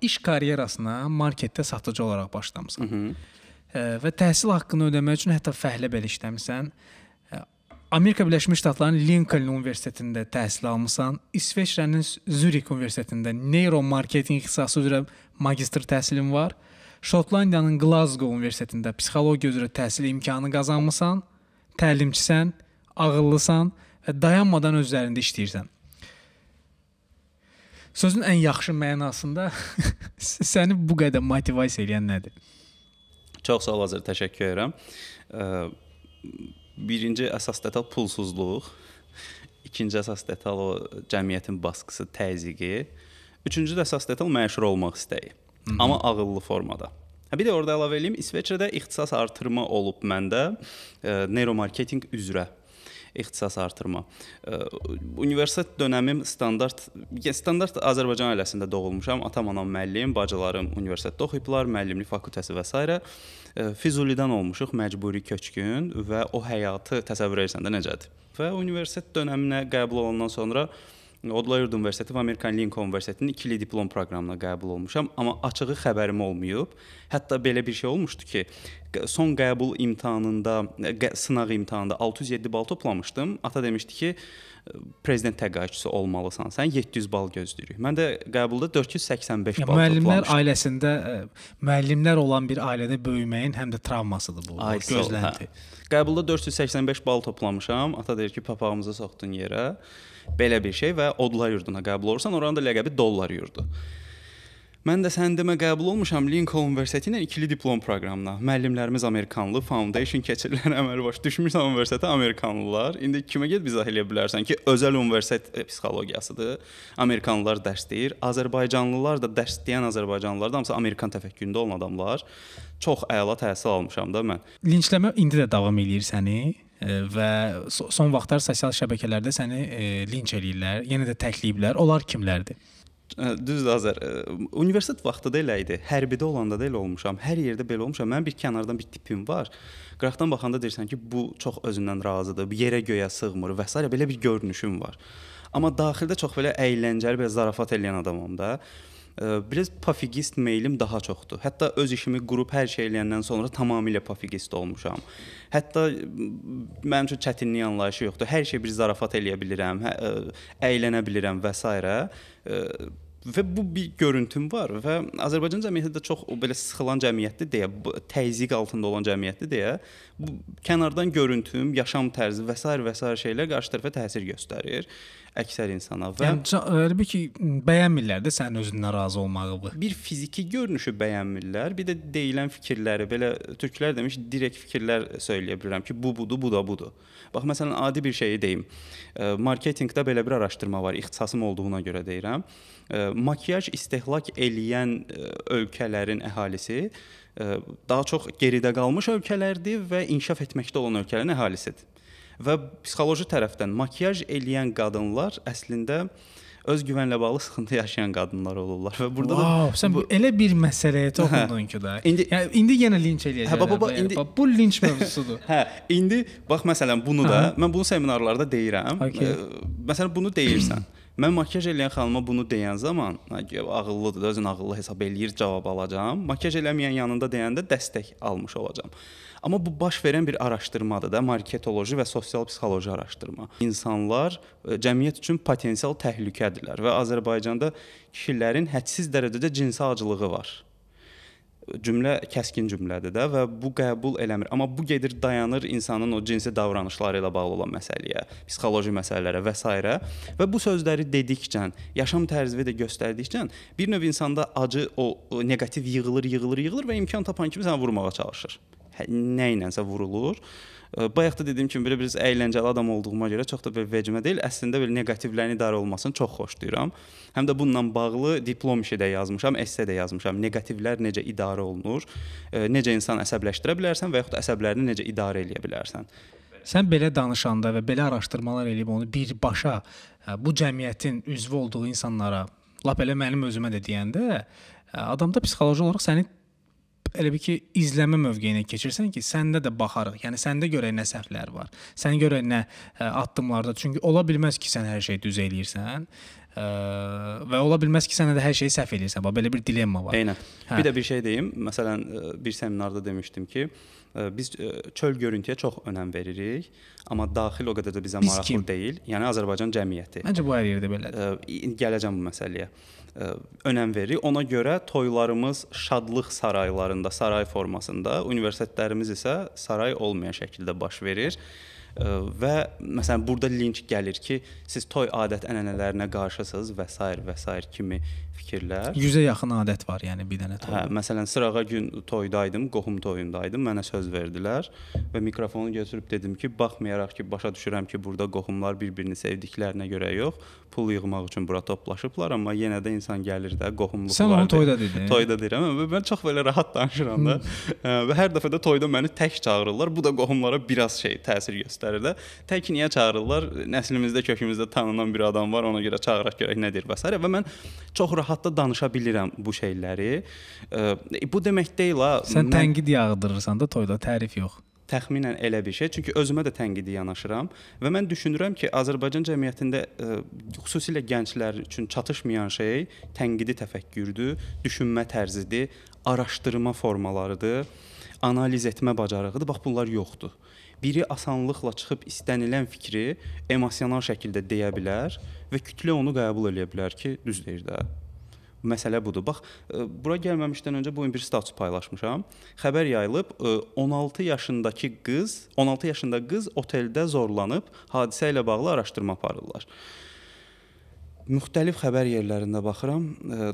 iş karyerasına marketdə satıcı olaraq başlamısan. Hı -hı. E, və təhsil haqqını ödəmək üçün hətta fəhlə belə işləmisən. E, Amerika Birləşmiş Ştatlarının Lincoln Universitetində təhsil almısan, İsveçrənin Zürich Universitetində neyromarketinq ixtisası üzrə magistr təhsilin var. Şotlandiyanın Glasgow Universitetində psixologiya üzrə təhsil imkanı qazanmısan, təlimçisən, ağıllısan və dayanmadan özlərində işləyirsən. Sözün ən yaxşı mənasında səni bu qədər motivasiya edən nədir? Çox sağ ol Azər, təşəkkür edirəm. Birinci əsas detal pulsuzluq, ikinci əsas detal o cəmiyyətin baskısı, təzyiqi, üçüncü də əsas detal məşhur olmaq istəyi, Hı mhm. -hı. amma ağıllı formada. Hə bir də orada əlavə eləyim, İsveçrədə ixtisas artırma olub məndə e, neuromarketinq üzrə ixtisas artırma. Universitet dönəmim standart standart Azərbaycan ailəsində doğulmuşam. Atam, anam müəllim, bacılarım universitetdə oxuyublar, müəllimlik fakültəsi və s. Füzulidən olmuşuq məcburi köçkün və o həyatı təsəvvür edirsən də necədir? Və universitet dönəminə qəbul olandan sonra Odla-Yurd Universiteti və Amerikan Lincoln Universitetinin ikili diplom proqramına qəbul olmuşam, amma açığı xəbərim olmayıb. Hətta belə bir şey olmuşdu ki, son qəbul imtahanında, e, sınaq imtahanında 607 bal toplamışdım. Ata demişdi ki, e, prezident təqaüdçüsü olmalısan. Sən 700 bal gözləyirik. Mən də qəbulda 485 ya, bal müəllimlər toplamışdım. Müəllimlər ailəsində e, müəllimlər olan bir ailədə böyüməyin həm də travmasıdır bu, Ay, gözlənti. Hə. Qəbulda 485 bal toplamışam. Ata deyir ki, papağımızı soxdun yerə belə bir şey və Odlar yurduna qəbul olursan, oranın da ləqəbi Dollar yurdu. Mən də səndimə qəbul olmuşam Lincoln Universitetinə ikili diplom proqramına. Müəllimlərimiz Amerikanlı, foundation keçirilən əməl baş. Düşmürsən universitetə Amerikanlılar. İndi kimə get izah eləyə bilərsən ki, özəl universitet e, psixologiyasıdır. Amerikanlılar dərs deyir. Azərbaycanlılar da dərs deyən Azərbaycanlılar da hamısı Amerikan təfəkküründə olan adamlar. Çox əla təhsil almışam da mən. Linçləmə indi də davam eləyir səni? və son vaxtlar sosial şəbəkələrdə səni e, linç eləyirlər, yenə də təkləyiblər. Onlar kimlərdir? Düzdür Azər. Universitet vaxtı da elə idi. Hərbidə olanda da elə olmuşam. Hər yerdə belə olmuşam. Mənim bir kənardan bir tipim var. Qıraqdan baxanda deyirsən ki, bu çox özündən razıdır, yerə göyə sığmır və s. belə bir görünüşüm var. Amma daxildə çox belə əyləncəli, belə zarafat eləyən adamam da. Ə, Bilirsiniz, pofigist meylim daha çoxdur. Hətta öz işimi qurub hər şey eləyəndən sonra tamamilə pofigist olmuşam. Hətta mənim üçün çətinlik anlayışı yoxdur. Hər şey bir zarafat eləyə bilirəm, hə, əylənə bilirəm və s. və bu bir görüntüm var və Azərbaycan cəmiyyəti də çox belə sıxılan cəmiyyətdir deyə, təzyiq altında olan cəmiyyətdir deyə, bu kənardan görüntüm, yaşam tərzi və s. və s. şeylər qarşı tərəfə təsir göstərir əksər insana və yəni elə bil ki bəyənmirlər də sənin özündən razı olmağını. Bir fiziki görünüşü bəyənmirlər, bir də deyilən fikirləri belə türklər demiş direkt fikirlər söyləyə bilirəm ki, bu budur, bu da budur. Bax məsələn adi bir şeyi deyim. E, marketinqdə belə bir araşdırma var, ixtisasım olduğuna görə deyirəm. E, makiyaj istehlak eləyən e, ölkələrin əhalisi daha çox geridə qalmış ölkələrdir və inkişaf etməkdə olan ölkələrin əhalisidir. Və psixoloji tərəfdən makiyaj eləyən qadınlar əslində özgüvənlə bağlı sıxıntı yaşayan qadınlar olurlar və burada wow, da sən bu, elə bir məsələyə toxundun ki də. İndi yəni indi yenə linç eləyəcəklər. Hə, baba, baba, indi, baba, bu linç mövzusudur. hə, indi bax məsələn bunu da hə. mən bunu seminarlarda deyirəm. Okay. Ə, məsələn bunu deyirsən. Mən makiyaj eləyən xanıma bunu deyən zaman ağıllıdır, özün ağıllı hesab eləyir cavab alacağam. Makiyaj eləməyən yanında deyəndə dəstək almış olacağam. Amma bu baş verən bir araşdırmadır da, marketoloji və sosial psixoloji araşdırma. İnsanlar e, cəmiyyət üçün potensial təhlükədirlər və Azərbaycanda kişilərin hədsiz dərəcədə cinsi acılığı var cümlə kəskin cümlədir də və bu qəbul eləmir. Amma bu gedir dayanır insanın o cinsi davranışları ilə bağlı olan məsələyə, psixoloji məsələlərə və s. və bu sözləri dedikcə, yaşam tərzini də göstərdikcə bir növ insanda acı o, o neqativ yığılır, yığılır, yığılır və imkan tapan kimi səni vurmağa çalışır. Hə, nə ilənsə vurulur. Bayaq da dediyim kimi belə bir əyləncəli adam olduğuma görə çox da belə vecimə deyil. Əslində belə neqativlərin idarə olmasını çox xoşlayıram. Həm də bununla bağlı diplom işi də yazmışam, esse də yazmışam. Neqativlər necə idarə olunur, e, necə insan əsəbləşdirə bilərsən və yaxud əsəblərini necə idarə edə bilərsən. Sən belə danışanda və belə araşdırmalar eləyib onu birbaşa e, bu cəmiyyətin üzvü olduğu insanlara, lap elə mənim özümə də deyəndə e, adamda psixoloji olaraq səni elə bir ki izləmə mövqeyinə keçirsən ki, səndə də baxarıq. Yəni səndə görə nə səhvlər var. Sənə görə nə ə, e, addımlarda. Çünki ola bilməz ki, sən hər şeyi düz eləyirsən. Ə, e, və ola bilməz ki, sən də hər şeyi səhv eləyirsən. Bax belə bir dilemma var. Eynən. Hə. Bir də bir şey deyim. Məsələn, e, bir seminarda demişdim ki, biz çöl görüntüyə çox önəm veririk, amma daxil o qədər də bizə maraqlı biz deyil. Yəni Azərbaycan cəmiyyəti. Məncə bu hər yerdə belədir. Gələcəm bu məsələyə. E, önəm verir. Ona görə toylarımız şadlıq saraylarında, saray formasında, universitetlərimiz isə saray olmayan şəkildə baş verir. Və məsələn burada link gəlir ki, siz toy adət-ənənələrinə qarşısınız və s. və s. kimi fikirlər. 100-ə yaxın adət var, yəni bir dənə toy. Hə, məsələn sırağa gün toydaydım, qohum toyundaydım, mənə söz verdilər və mikrofonu götürüb dedim ki, baxmayaraq ki, başa düşürəm ki, burada qohumlar bir-birini sevdiklərinə görə yox, pul yığmaq üçün bura toplaşıblar, amma yenə də insan gəlir də qohumluqlar. Sən onu toyda dedin. Toyda deyirəm, amma hə, mən çox belə rahat danışıram da. Hə, və hər dəfə də toyda məni tək çağırırlar. Bu da qohumlara biraz şey təsir göstərir göstərir də. Tək niyə çağırırlar? Nəslimizdə, kökümüzdə tanınan bir adam var, ona görə çağıraq görək nə deyir və s. və mən çox rahat da danışa bilirəm bu şeyləri. E, bu demək deyil ha. Sən mən... tənqid yağdırırsan da toyda, tərif yox təxminən elə bir şey. Çünki özümə də tənqidi yanaşıram və mən düşünürəm ki, Azərbaycan cəmiyyətində ə, xüsusilə gənclər üçün çatışmayan şey tənqidi təfəkkürdür, düşünmə tərzidir, araşdırma formalarıdır, analiz etmə bacarığıdır. Bax bunlar yoxdur biri asanlıqla çıxıb istənilən fikri emosional şəkildə deyə bilər və kütlə onu qəbul edə bilər ki, düz deyir də. Məsələ budur. Bax, e, bura gəlməmişdən öncə bu gün bir status paylaşmışam. Xəbər yayılıb 16 e, yaşındakı qız, 16 yaşında qız oteldə zorlanıb, hadisə ilə bağlı araşdırma aparırlar müxtəlif xəbər yerlərində baxıram,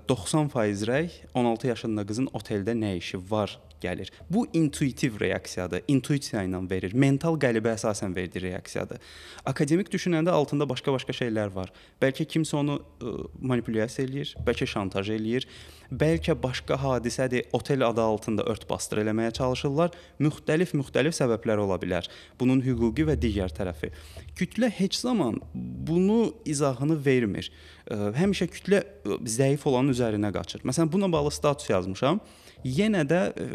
90% e, rəy 16 yaşında qızın oteldə nə işi var gəlir. Bu intuitiv reaksiyadır, intuisiya ilə verir, mental qəlibə əsasən verdiyi reaksiyadır. Akademik düşünəndə altında başqa-başqa şeylər var. Bəlkə kimsə onu ə, manipulyasiya eləyir, bəlkə şantaj eləyir, bəlkə başqa hadisədir, otel adı altında örtbasdır eləməyə çalışırlar. Müxtəlif-müxtəlif səbəblər ola bilər. Bunun hüquqi və digər tərəfi. Kütlə heç zaman bunu izahını vermir. Ə, həmişə kütlə ə, zəif olanın üzərinə qaçır. Məsələn, buna bağlı status yazmışam yenə də e,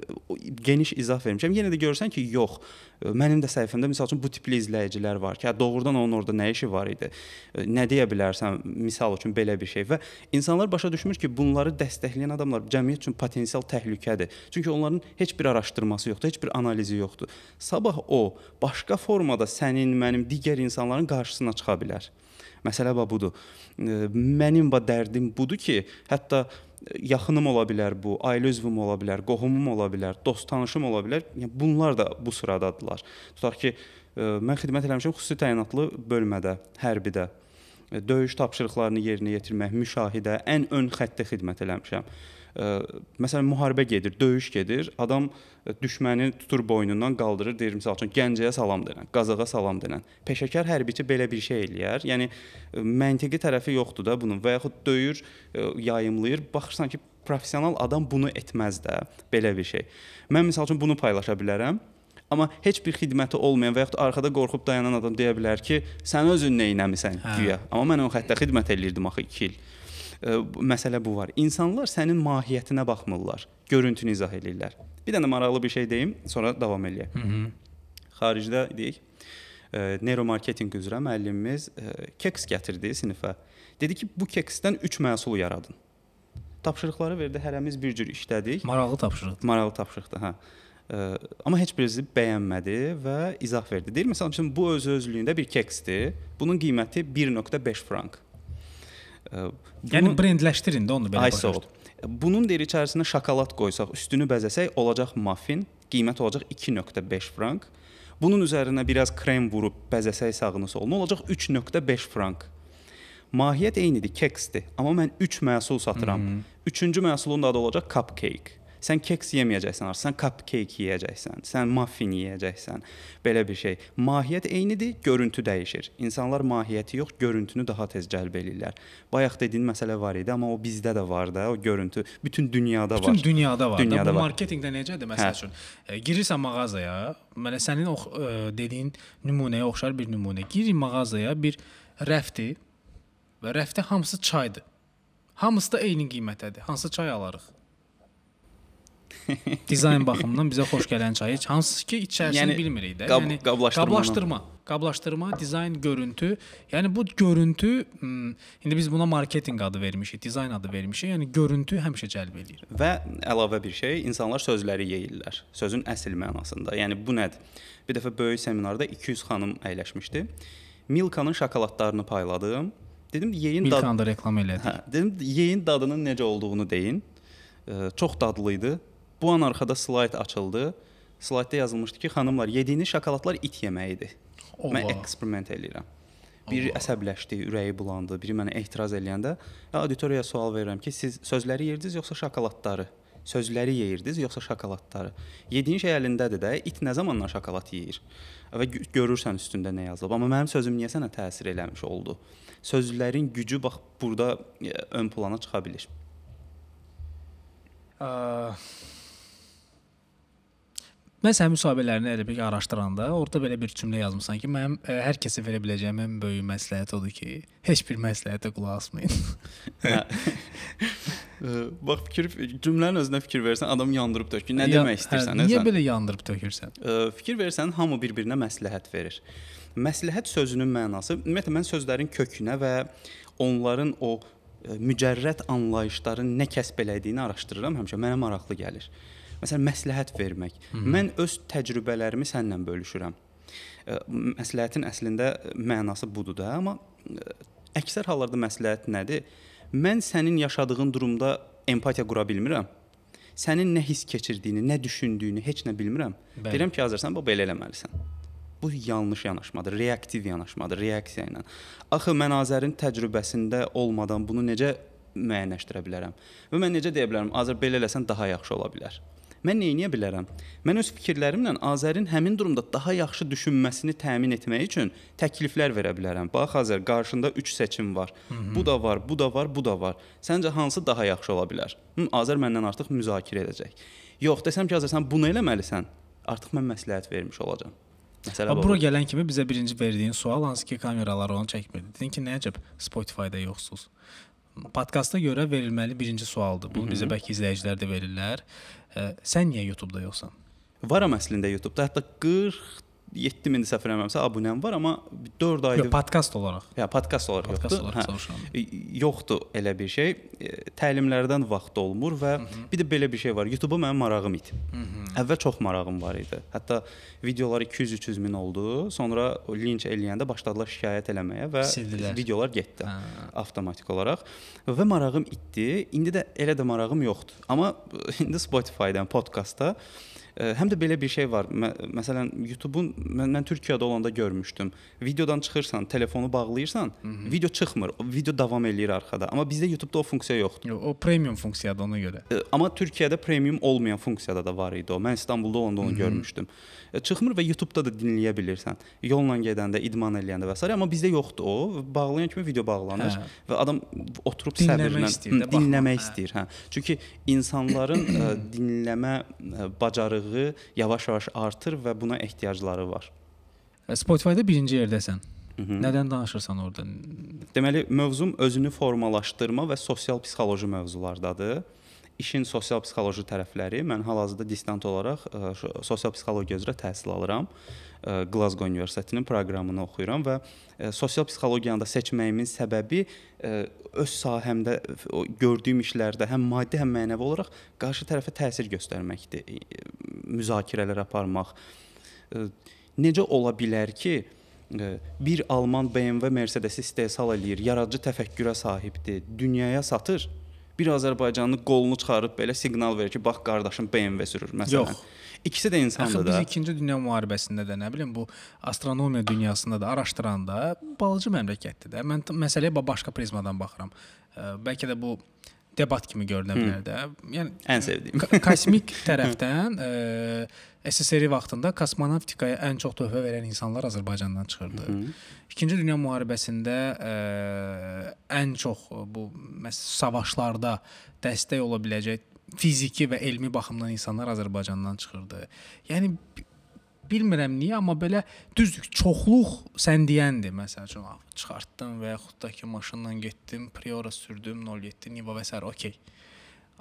geniş izah vermişəm. Yenə də görürsən ki, yox, e, mənim də səhifəmdə məsəl üçün bu tipli izləyicilər var ki, hə doğrudan onun orada nə işi var idi? E, nə deyə bilərsən misal üçün belə bir şey və insanlar başa düşmür ki, bunları dəstəkləyən adamlar cəmiyyət üçün potensial təhlükədir. Çünki onların heç bir araşdırması yoxdur, heç bir analizi yoxdur. Sabah o başqa formada sənin, mənim, digər insanların qarşısına çıxa bilər. Məsələ bax budur. Mənim bax dərdim budur ki, hətta yaxınım ola bilər bu, ailə üzvüm ola bilər, qohumum ola bilər, dost tanışım ola bilər. Yəni bunlar da bu sıradadılar. Tutaq ki, e, mən xidmət eləmişəm xüsusi təyinatlı bölmədə, hərbidə. E, döyüş tapşırıqlarını yerinə yetirmək, müşahidə, ən ön xəttdə xidmət eləmişəm. Məsələn, müharibə gedir, döyüş gedir. Adam e, düşməni tutur boynundan qaldırır, deyir məsəl üçün Gəncəyə salam denən, Qazaxa salam denən. Peşəkar hərbiçi belə bir şey eləyər. Yəni e, məntiqi tərəfi yoxdur da bunun və yaxud döyür, e, yayımlayır. Baxırsan ki, professional adam bunu etməz də belə bir şey. Mən məsəl üçün bunu paylaşa bilərəm. Amma heç bir xidməti olmayan və yaxud arxada qorxub dayanan adam deyə bilər ki, sən özün nə etmisən hə. güya. Amma mən o xəttə xidmət eləyirdim axı 2 il məsələ bu var. İnsanlar sənin mahiyyətinə baxmırlar, görüntünü izah eləyirlər. Bir dənə maraqlı bir şey deyim, sonra davam eləyək. Hı -hı. Xaricdə deyək, e, neuromarketinq üzrə müəllimimiz e, keks gətirdi sinifə. Dedi ki, bu keksdən 3 məhsul yaradın. Tapşırıqları verdi, hərəmiz bir cür işlədik. Maraqlı tapşırıqdır. Maraqlı tapşırıqdır, hə. Ə, e, amma heç birisi bəyənmədi və izah verdi. Deyir məsələn, bu öz özlüyündə bir keksdir. Bunun qiyməti 1.5 frank. Bunu, yəni brendləşdirin də onu belə başa Bunun deyir içərisinə şokolad qoysaq, üstünü bəzəsək olacaq muffin, qiymət olacaq 2.5 frank. Bunun üzərinə biraz krem vurub bəzəsək sağını solunu olacaq 3.5 frank. Mahiyyət eynidir, keksdir, amma mən 3 üç məhsul satıram. 3-cü mhm. məhsulun da adı olacaq cupcake. Sən keks yeməyəcəksən, sən cupcake yeyəcəksən, sən muffin yeyəcəksən. Belə bir şey. Mahiyyət eynidir, görüntü dəyişir. İnsanlar mahiyyəti yox, görüntünü daha tez cəlb eləyirlər. Bayaq dediyin məsələ var idi, amma o bizdə də var da, o görüntü bütün dünyada bütün var. Bütün dünyada var. Dünyada da, bu var. marketinqdə necədir məsəl hə. üçün? E, girirsən mağazaya, mənə sənin o e, dediyin nümunəyə oxşar bir nümunə. Girir mağazaya bir rəfdir və rəfdə hamısı çaydır. Hamısı da eyni qiymətədir. Hansı çay alırıq? Dizayn baxımından bizə xoş gələn çayı, hansısa ki içərisini yəni, bilmirik də. Qab yəni qablaşdırma, qablaşdırma, qablaşdırma, dizayn, görüntü. Yəni bu görüntü hmm, indi biz buna marketinq adı vermişik, dizayn adı vermişik. Yəni görüntü həmişə cəlb eləyir. Və əlavə bir şey, insanlar sözləri yeyirlər. Sözün əsl mənasında. Yəni bu nədir? Bir dəfə böyük seminarda 200 xanım əyləşmişdi. Milkanın şokoladlarını payladım. Dedim yeyin dadı. Milkanı da reklam elədik. Hə, dedim yeyin dadının necə olduğunu deyin. Çox dadlı idi Bu an arxada slayd açıldı. Slaydda yazılmışdı ki, xanımlar, yediyiniz şokoladlar it yeməyidir. Allah. Mən eksperiment eləyirəm. Biri Allah. əsəbləşdi, ürəyi bulandı, biri mənə etiraz eləyəndə auditoriyaya sual verirəm ki, siz sözləri yeyirdiniz yoxsa şokoladları? Sözləri yeyirdiniz yoxsa şokoladları? Yediyin şey əlindədir də, it nə zamandan şokolad yeyir? Və görürsən üstündə nə yazılıb. Amma mənim sözüm niyə sənə təsir eləmiş oldu? Sözlərin gücü bax burada e, ön plana çıxa bilir. Ə Məsələn, müsahibələrini ədəbiyyat araşdıranda orada belə bir cümlə yazmısan ki, mənim ə, e, hər kəsə verə biləcəyim ən böyük məsləhət odur ki, heç bir məsləhətə qulaq asmayın. Hə, bax fikir cümlənin özünə fikir versən, adam yandırıb tökür. Nə ya, demək istəyirsən? Hə, niyə hə, belə yandırıb tökürsən? Ə, e, fikir versən, hamı bir-birinə məsləhət verir. Məsləhət sözünün mənası, ümumiyyətlə mən sözlərin kökünə və onların o e, mücərrəd anlayışların nə kəsb elədiyini araşdırıram həmişə. Mənə maraqlı gəlir. Məsələn, məsləhət vermək. Hı -hı. Mən öz təcrübələrimi səninlə bölüşürəm. Məsləhətin əslində mənası budur da, amma əksər hallarda məsləhət nədir? Mən sənin yaşadığın durumda empatiya qura bilmirəm. Sənin nə hiss keçirdiyini, nə düşündüyünü heç nə bilmirəm. Bəli. Deyirəm ki, hazırsan, bax belə eləməlisən. Bu yanlış yanaşmadır, reaktiv yanaşmadır, reaksiya ilə. Axı mən Azərin təcrübəsində olmadan bunu necə müəyyənləşdirə bilərəm? Və mən necə deyə bilərəm, Azər belə eləsən daha yaxşı ola bilər? Mən nə edə bilərəm? Mən öz fikirlərimlə Azərin həmin durumda daha yaxşı düşünməsini təmin etmək üçün təkliflər verə bilərəm. Bax Azər, qarşında 3 seçim var. Hı -hı. Bu da var, bu da var, bu da var. Səncə hansı daha yaxşı ola bilər? Hı, Azər məndən artıq müzakirə edəcək. Yox, desəm ki, Azər sən bunu eləməlisən, artıq mən məsləhət vermiş olacağam. Məsələ bu. Bura gələn kimi bizə birinci verdiyin sual hansı ki, kameralar onu çəkmirdi. Dedin ki, nə əcəb Spotify-da yoxsuz? Podkasta görə verilməli birinci sualdır. Bunu Hı -hı. bizə bəlkə izləyicilər də verirlər. Sən niyə YouTube-da yoxsan? Varam əslində YouTube-da. Hətta 40 7000 səhv eləmirəmsə abunəm var, amma 4 aydır. Yox, podkast olaraq. Hə, podkast olaraq podkast yoxdur. Olaraq hə, soruşuram. E, yoxdur elə bir şey. E, təlimlərdən vaxt olmur və Hı -hı. bir də belə bir şey var. YouTube-a mənim marağım idi. Hı -hı. Əvvəl çox marağım var idi. Hətta videolar 200-300 min oldu. Sonra linç eləyəndə başladılar şikayət eləməyə və Sildilər. videolar getdi hə. avtomatik olaraq. Və marağım itdi. İndi də elə də marağım yoxdur. Amma indi Spotify-dan podkastda Həm də belə bir şey var. Mə məsələn, YouTube-un mən, mən Türkiyədə olanda görmüşdüm. Videodan çıxırsan, telefonu bağlayırsan, Hı -hı. video çıxmır. Video davam eləyir arxada. Amma bizdə YouTube-da o funksiya yoxdur. Yox, o premium funksiyadır ona görə. E, amma Türkiyədə premium olmayan funksiyada da var idi o. Mən İstanbulda olanda onu Hı -hı. görmüşdüm. E, çıxmır və YouTube-da da dinləyə bilirsən. Yolla gedəndə, idman eləyəndə və s. amma bizdə yoxdur o. Bağlayan kimi video bağlanır hə. və adam oturub səbirlə istəyir, dinləmək hə. istəyir, hə. Çünki insanların ə, e, dinləmə e, bacarığı bacarığı yavaş-yavaş artır və buna ehtiyacları var. E, Spotify-da birinci yerdəsən. Hı -hı. Nədən danışırsan orada? Deməli, mövzum özünü formalaşdırma və sosial psixoloji mövzulardadır. İşin sosial psixoloji tərəfləri, mən hal-hazırda distant olaraq ə, e, sosial psixologiya üzrə təhsil alıram. Hı Э, Glasgow Universitetinin proqramını oxuyuram və e, sosial psixologiyanı da seçməyimin səbəbi e, öz sahəmdə gördüyüm işlərdə həm maddi, həm mənəvi olaraq qarşı tərəfə təsir göstərməkdir. Müzakirələr aparmaq e, necə ola bilər ki, bir alman BMW Mercedes-i istehsal eləyir, yaradıcı təfəkkürə sahibdir, dünyaya satır. Bir Azərbaycanlı qolunu çıxarıb belə siqnal verir ki, bax qardaşım BMW sürür məsələn. Yox. İkisi də insandır da. Axı biz 2-ci dünya müharibəsində də, nə bilim, bu astronomiya dünyasında da araşdıranda balaca məmləkətdir də. Mən məsələyə başqa prizmadan baxıram. Bəlkə də bu debat kimi görünə bilər də. Yəni ən sevdiyim kosmik tərəfdən ə, e, SSRİ vaxtında kosmonavtikaya ən çox töhfə verən insanlar Azərbaycandan çıxırdı. Hı -hı. İkinci Dünya müharibəsində ə, e, ən çox bu məsəl savaşlarda dəstək ola biləcək fiziki və elmi baxımdan insanlar Azərbaycandan çıxırdı. Yəni bilmirəm niyə, amma belə düzdür, çoxluq sən deyəndir məsəl üçün ah, çıxartdım və yaxud da ki maşınla getdim, Priora sürdüm, 07 Niva və sər, okey.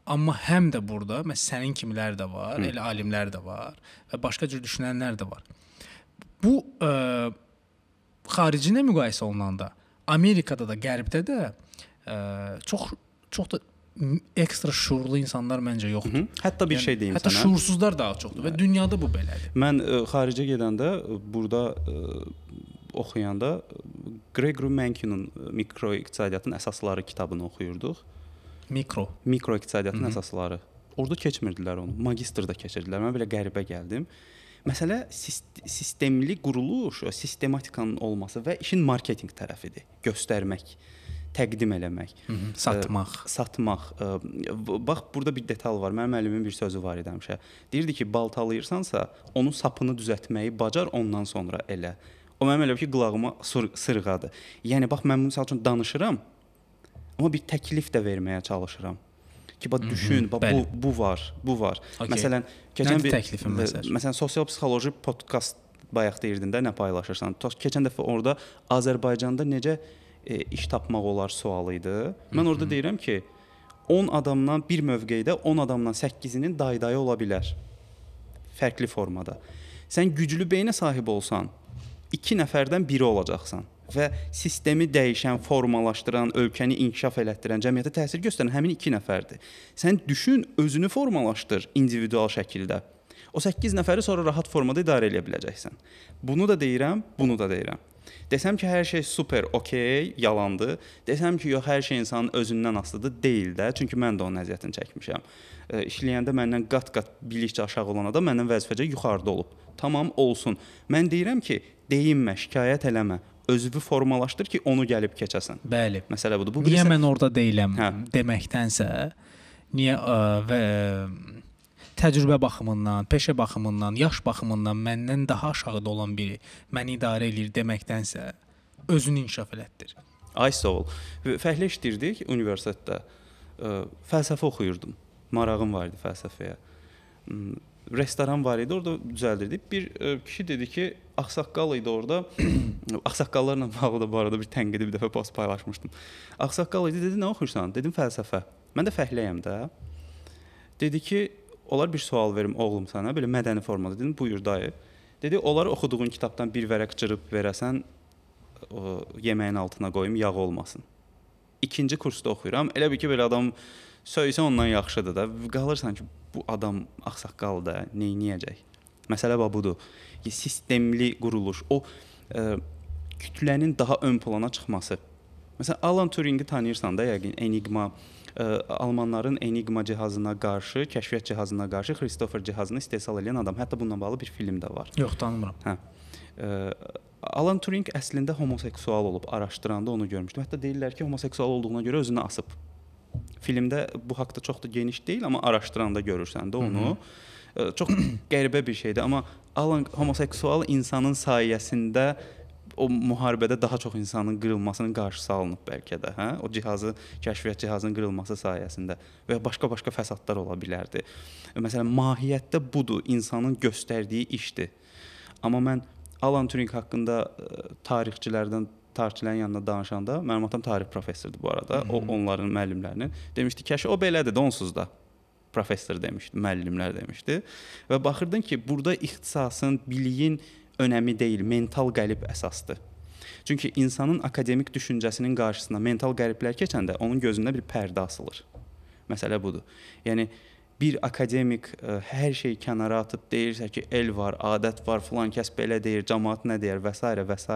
Amma həm də burada məs sənin kimlər də var, Hı. elə alimlər də var və başqa cür düşünənlər də var. Bu ə, e, xaricinə müqayisə olunanda Amerikada da, Qərbdə də ə, e, çox çox da ekstra şuurlu insanlar məncə yoxdur. Hı -hı. Hətta bir yəni, şey deyim hətta sənə. Hətta şuursuzlar daha çoxdur və hə. dünyada bu belədir. Mən ə, e, xaricə gedəndə e, burada ə, e, oxuyanda Gregory Mankiew'un Mikro iqtisadiyyatın əsasları kitabını oxuyurduq. Mikro. Mikro iqtisadiyyatın Hı -hı. əsasları. Orda keçmirdilər onu. Magistrda keçirdilər. Mən belə qəribə gəldim. Məsələ sistemli quruluş, sistematikanın olması və işin marketinq tərəfidir, göstərmək təqdim eləmək, Hı -hı, satmaq. Ə, satmaq. Ə, bax burada bir detal var. Mənim müəllimin bir sözü var idi həmişə. Deyirdi ki, baltalayırsansa, onun sapını düzəltməyi bacar, ondan sonra elə. O mənim elə ki, qulağıma sırğadı. Yəni bax mən bunun üçün danışıram, amma bir təklif də verməyə çalışıram ki, bax düşün, bax bu bu var, bu var. Okay. Məsələn, keçən bir təklifim e, məsəl. Məsələn, sosial psixoloji podkast bayaq deyirdin də nə paylaşırsan. Keçən dəfə orada Azərbaycanda necə e, iş tapmaq olar sualı idi. Mən orada deyirəm ki, 10 adamdan bir mövqeydə 10 adamdan 8-inin daydayı ola bilər. Fərqli formada. Sən güclü beynə sahib olsan, 2 nəfərdən biri olacaqsan və sistemi dəyişən, formalaşdıran, ölkəni inkişaf elətdirən, cəmiyyətə təsir göstərən həmin 2 nəfərdir. Sən düşün, özünü formalaşdır individual şəkildə. O 8 nəfəri sonra rahat formada idarə edə biləcəksən. Bunu da deyirəm, bunu da deyirəm. Desəm ki, hər şey super, okey, yalandır. Desəm ki, yox, hər şey insanın özündən asılıdır, deyil də. Çünki mən də onun əziyyətini çəkmişəm. E, işləyəndə məndən qat-qat bilikcə aşağı olan adam məndən vəzifəcə yuxarıda olub. Tamam, olsun. Mən deyirəm ki, deyinmə, şikayət eləmə özünü formalaşdır ki, onu gəlib keçəsən. Bəli. Məsələ budur. Bu niyə bilirsən... mən orada deyiləm hə. deməkdənsə, niyə ə, e, və təcrübə baxımından, peşə baxımından, yaş baxımından məndən daha aşağıda olan biri məni idarə eləyir deməkdənsə özünü inkişaf elətdir. Ay sağ ol. Fəhlə işləyirdik universitetdə. Fəlsəfə oxuyurdum. Marağım var idi fəlsəfəyə. Restoran var idi, orada düzəldirdik. Bir kişi dedi ki, ağsaqqal idi orada. Ağsaqqallarla bağlı da bu arada bir tənqidi bir dəfə post paylaşmışdım. Ağsaqqal idi, dedi, nə oxuyursan? Dedim fəlsəfə. Mən də fəhləyəm də. Dedi ki, Onlar bir sual verim oğlum sənə, belə mədəni formada dedim, buyur dayı. Dedi, onları oxuduğun kitabdan bir vərəq cırıb verəsən, o yeməyin altına qoyum, yağ olmasın. İkinci kursda oxuyuram. Elə bil ki, belə adam söysə ondan yaxşıdır da. Qalırsan ki, bu adam ağsaqqal da, nə edəcək? Məsələ budur. Sistemli quruluş, o ə, e, kütlənin daha ön plana çıxması. Məsələn, Alan Turingi tanıyırsan da, yəqin Enigma, almanların Enigma cihazına qarşı, kəşfiyyat cihazına qarşı Christopher cihazını istehsal edən adam. Hətta bununla bağlı bir film də var. Yox, tanımıram. Hə. Alan Turing əslində homoseksual olub. Araşdıranda onu görmüşdüm. Hətta deyirlər ki, homoseksual olduğuna görə özünü asıb. Filmdə bu haqqda çox da geniş deyil, amma araşdıranda görürsən də onu. Hı -hı çox qəribə bir şeydir, amma Alan homoseksual insanın sayəsində o müharibədə daha çox insanın qırılmasının qarşısı alınıb bəlkə də, hə? O cihazı, kəşfiyyat cihazının qırılması sayəsində və ya başqa-başqa fəsadlar ola bilərdi. Məsələn, mahiyyətdə budur insanın göstərdiyi işdir. Amma mən Alan Turing haqqında tarixçilərdən tarixçilərin yanında danışanda mənim atam tarix professoridir bu arada. Hı -hı. O onların müəllimlərinin demişdi ki, "Kəşi o belədir də onsuz da." professor demişdi, müəllimlər demişdi. Və baxırdın ki, burada ixtisasın, biliyin önəmi deyil, mental qəlib əsasdır. Çünki insanın akademik düşüncəsinin qarşısına mental qəliblər keçəndə onun gözündə bir pərdə asılır. Məsələ budur. Yəni bir akademik ə, e, hər şeyi kənara atıb deyirsə ki, el var, adət var, filan kəs belə deyir, cəmaət nə deyir və s. və s.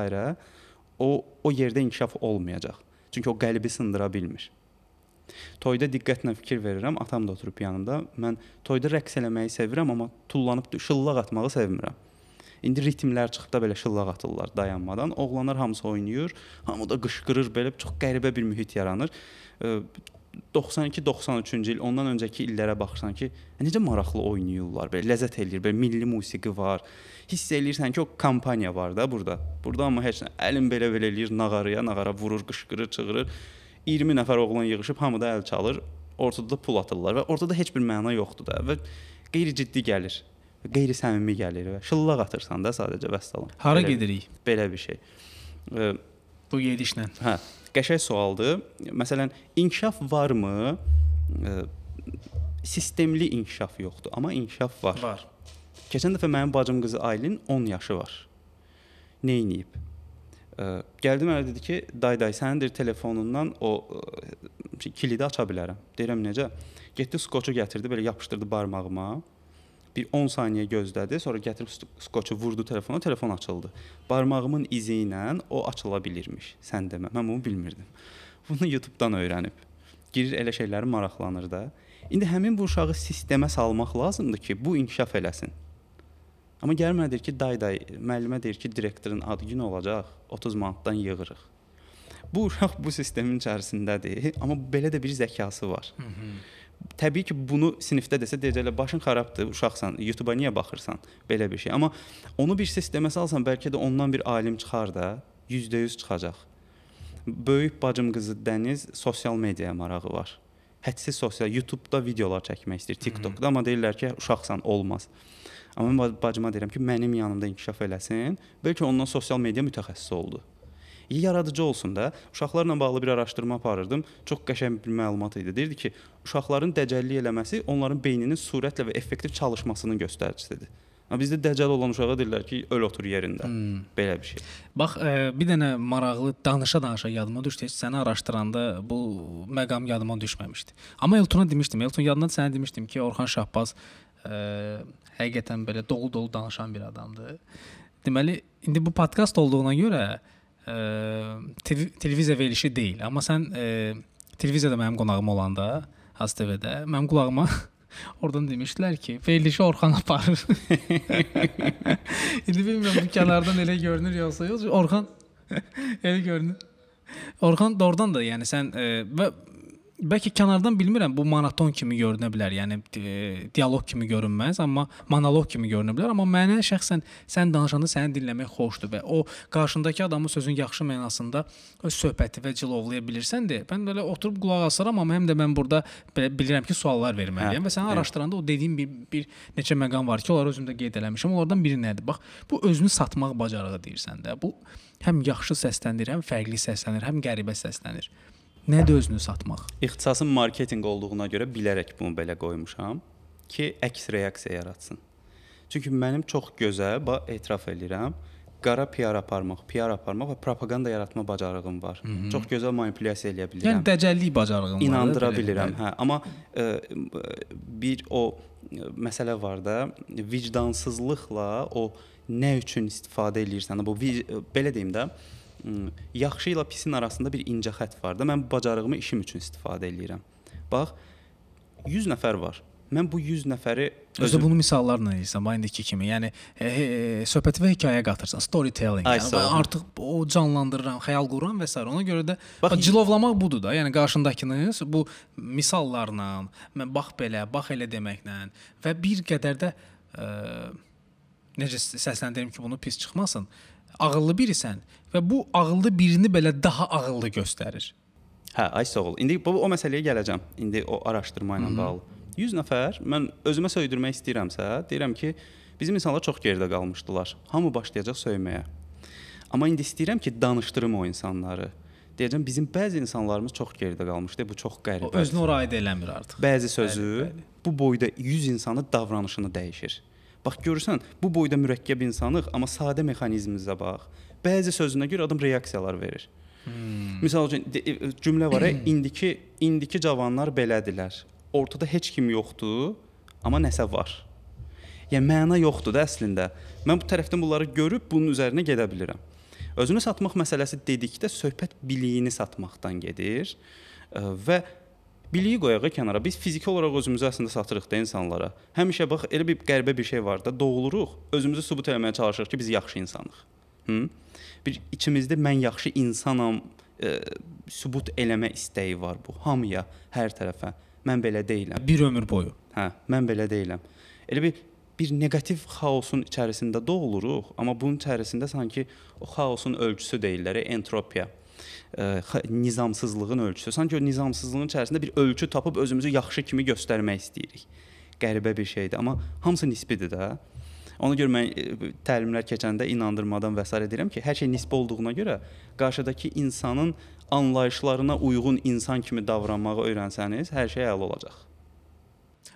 o o yerdə inkişaf olmayacaq. Çünki o qəlbi sındıra bilmir. Toyda diqqətlə fikir verirəm, atam da oturub yanımda. Mən toyda rəqs eləməyi sevirəm, amma tullanıb şıllaq atmağı sevmirəm. İndi ritmlər çıxıb da belə şıllaq atırlar dayanmadan. Oğlanlar hamısı oynayır, hamı da qışqırır, belə çox qəribə bir mühit yaranır. 92-93-cü il, ondan öncəki illərə baxırsan ki, necə maraqlı oynayırlar, belə ləzzət eləyir, belə milli musiqi var. Hiss eləyirsən ki, o kampaniya var da burada. Burada amma heç nə, əlin belə-belə eləyir, nağarıya, nağara vurur, qışqırır, çığırır. 20 nəfər oğlan yığılıb hamı da əl çalır, ortada da pul atırlar və ortada heç bir məna yoxdur da və qeyri-ciddi gəlir qeyri-səmimi gəlir və şıllaq atırsan da sadəcə vəssalam. Hara belə, gedirik? Belə bir şey. E, Bu gedişlə. Hə. Qəşəng sualdır. Məsələn, inkişaf varmı? E, sistemli inkişaf yoxdur, amma inkişaf var. Var. Keçən dəfə mənim bacım qızı Aylin 10 yaşı var. Neyniyib? Ə, gəldi mənə dedi ki, day day sənindir telefonundan o ə, kilidi aça bilərəm. Deyirəm necə? Getdi skoçu gətirdi, belə yapışdırdı barmağıma. Bir 10 saniyə gözlədi, sonra gətirib skoçu vurdu telefona, telefon açıldı. Barmağımın izi ilə o açıla bilirmiş. Sən demə, mən bunu bilmirdim. Bunu YouTube-dan öyrənib. Girir elə şeyləri maraqlanır da. İndi həmin bu uşağı sistemə salmaq lazımdır ki, bu inkişaf eləsin. Amma gəlmə deyir ki, day day, müəllimə deyir ki, direktorun adı gün olacaq, 30 manatdan yığırıq. Bu uşaq bu sistemin içərisindədir, amma belə də bir zəkası var. Hı -hı təbii ki, bunu sinifdə desə deyəcəklər başın xarabdır, uşaqsan, YouTube-a niyə baxırsan? Belə bir şey. Amma onu bir sistemə salsan bəlkə də ondan bir alim çıxar da, 100% çıxacaq. Böyük bacım qızı Dəniz sosial mediaya marağı var. Hədsiz sosial YouTube-da videolar çəkmək istəyir, TikTok-da, amma deyirlər ki, uşaqsan olmaz. Amma bacıma deyirəm ki, mənim yanımda inkişaf eləsin. Bəlkə ondan sosial media mütəxəssisi oldu yaradıcı olsun da. Uşaqlarla bağlı bir araşdırma aparırdım. Çox qəşəng bir məlumat idi. Deyirdi ki, uşaqların dəcəllik eləməsi onların beyninin sürətlə və effektiv çalışmasının göstəricisidir. Bizdə dəcəl olan uşağa deyirlər ki, öl otur yerində. Hmm. Belə bir şey. Bax, ə, e, bir dənə maraqlı danışa-danışa yadıma düşdü. Heç səni araşdıranda bu məqam yadıma düşməmişdi. Amma Eltona demişdim, Elton yadında sənə demişdim ki, Orxan Şahbaz ə, e, həqiqətən belə dolu-dolu danışan bir adamdır. Deməli, indi bu podkast olduğuna görə e, telev televiziya verilişi deyil, amma sən e, televiziyada mənim qonağım olanda Haz TV-də mənim qulağıma Oradan demişdilər ki, verilişi Orxan aparır. İndi bilmirəm bu kənardan elə görünür yoxsa yox. Orxan elə görünür. Orxan doğrudan da yəni sən e, və bəlkə kənardan bilmirəm bu maraton kimi görünə bilər. Yəni e, dialoq kimi görünməz, amma monoloq kimi görünə bilər, amma mənə şəxsən sən danışanda səni dinləmək xoşdur və o qarşındakı adamın sözün yaxşı mənasında öz söhbəti və cilovlaya bilirsən də. Mən belə oturub qulaq asıram, amma həm də mən burada belə bilirəm ki, suallar verməliyəm hə, və səni hə. araşdıranda o dediyim bir, bir neçə məqam var ki, onları özümdə qeyd eləmişəm. Onlardan biri nədir? Bax, bu özünü satmaq bacarığı deyirsən də. Bu həm yaxşı səslənir, həm fərqli səslənir, həm qəribə səslənir. Nədir özünü satmaq? İxtisasım marketinq olduğuna görə bilərək bunu belə qoymuşam ki, əks reaksiya yaratsın. Çünki mənim çox gözəl, bax etiraf eləyirəm, qara PR aparmaq, PR aparmaq və propaganda yaratma bacarığım var. Hı -hı. Çox gözəl manipulyasiya eləyə bilirəm. Yəni dəcəllik bacarığım var. İnandıra var, bilirəm, hə. Amma ə, e, bir o ə, e, məsələ var da, vicdansızlıqla o nə üçün istifadə eləyirsən, bu e, belə deyim də, yaxşı ilə pisin arasında bir incə xətt var da. Mən bu bacarığımı işim üçün istifadə eləyirəm. Bax 100 nəfər var. Mən bu 100 nəfəri özü Özdə bunu misallarla eləyirsən, bax indiki kimi. Yəni e, e, söhbətivə hekayə qatırsan, storytelling. Ay, yəni, bax, artıq o canlandırıram, xəyal qururam və s. Ona görə də bax, bax cilovlamaq budur da. Yəni qarşındakını bu misallarla, mən bax belə, bax elə deməklə və bir qədər də e, necə səsləndirim ki, bunu pis çıxmasın. E, ağıllı birisən və bu ağıllı birini belə daha ağıllı göstərir. Hə, ay sağ ol. İndi bu o məsələyə gələcəm. İndi o araşdırma ilə Hı -hı. bağlı. 100 nəfər mən özümə söydürmək istəyirəmsə, deyirəm ki, bizim insanlar çox geridə qalmışdılar. Hamı başlayacaq söyməyə. Amma indi istəyirəm ki, danışdırım o insanları. Deyəcəm bizim bəzi insanlarımız çox geridə qalmışdı. Bu çox qəribədir. Özünü oraya da eləmir artıq. Bəzi sözü bəli, bəli. bu boyda 100 insanın davranışını dəyişir. Bax görürsən, bu boyda mürəkkəb insanıq, amma sadə mexanizmimizə bax. Bəzi sözünə görə adam reaksiyalar verir. Hmm. Məsəl üçün e, cümlə var, indiki indiki cavanlar belədilər. Ortada heç kim yoxdur, amma nəsə var. Yəni məna yoxdur da əslində. Mən bu tərəfdən bunları görüb bunun üzərinə gedə bilirəm. Özünü satmaq məsələsi dedikdə söhbət biliyini satmaqdan gedir e, və Biliyi qoyaq kənara. Biz fiziki olaraq özümüzü əslində satırıq da insanlara. Həmişə bax elə bir qəribə bir şey var da, doğuluruq, özümüzü sübut etməyə çalışırıq ki, biz yaxşı insanıq. Hı? Bir içimizdə mən yaxşı insanam ə, e, sübut eləmə istəyi var bu. Hamıya, hər tərəfə. Mən belə deyiləm. Bir ömür boyu. Hə, mən belə deyiləm. Elə bir bir neqativ xaosun içərisində doğuluruq, amma bunun içərisində sanki o xaosun ölçüsü deyillər, entropiya ə, nizamsızlığın ölçüsü. Sanki o nizamsızlığın içərisində bir ölçü tapıb özümüzü yaxşı kimi göstərmək istəyirik. Qəribə bir şeydir, amma hamısı nisbidir də. Ona görə mən təlimlər keçəndə inandırmadan və s. deyirəm ki, hər şey nisbi olduğuna görə qarşıdakı insanın anlayışlarına uyğun insan kimi davranmağı öyrənsəniz, hər şey əla olacaq.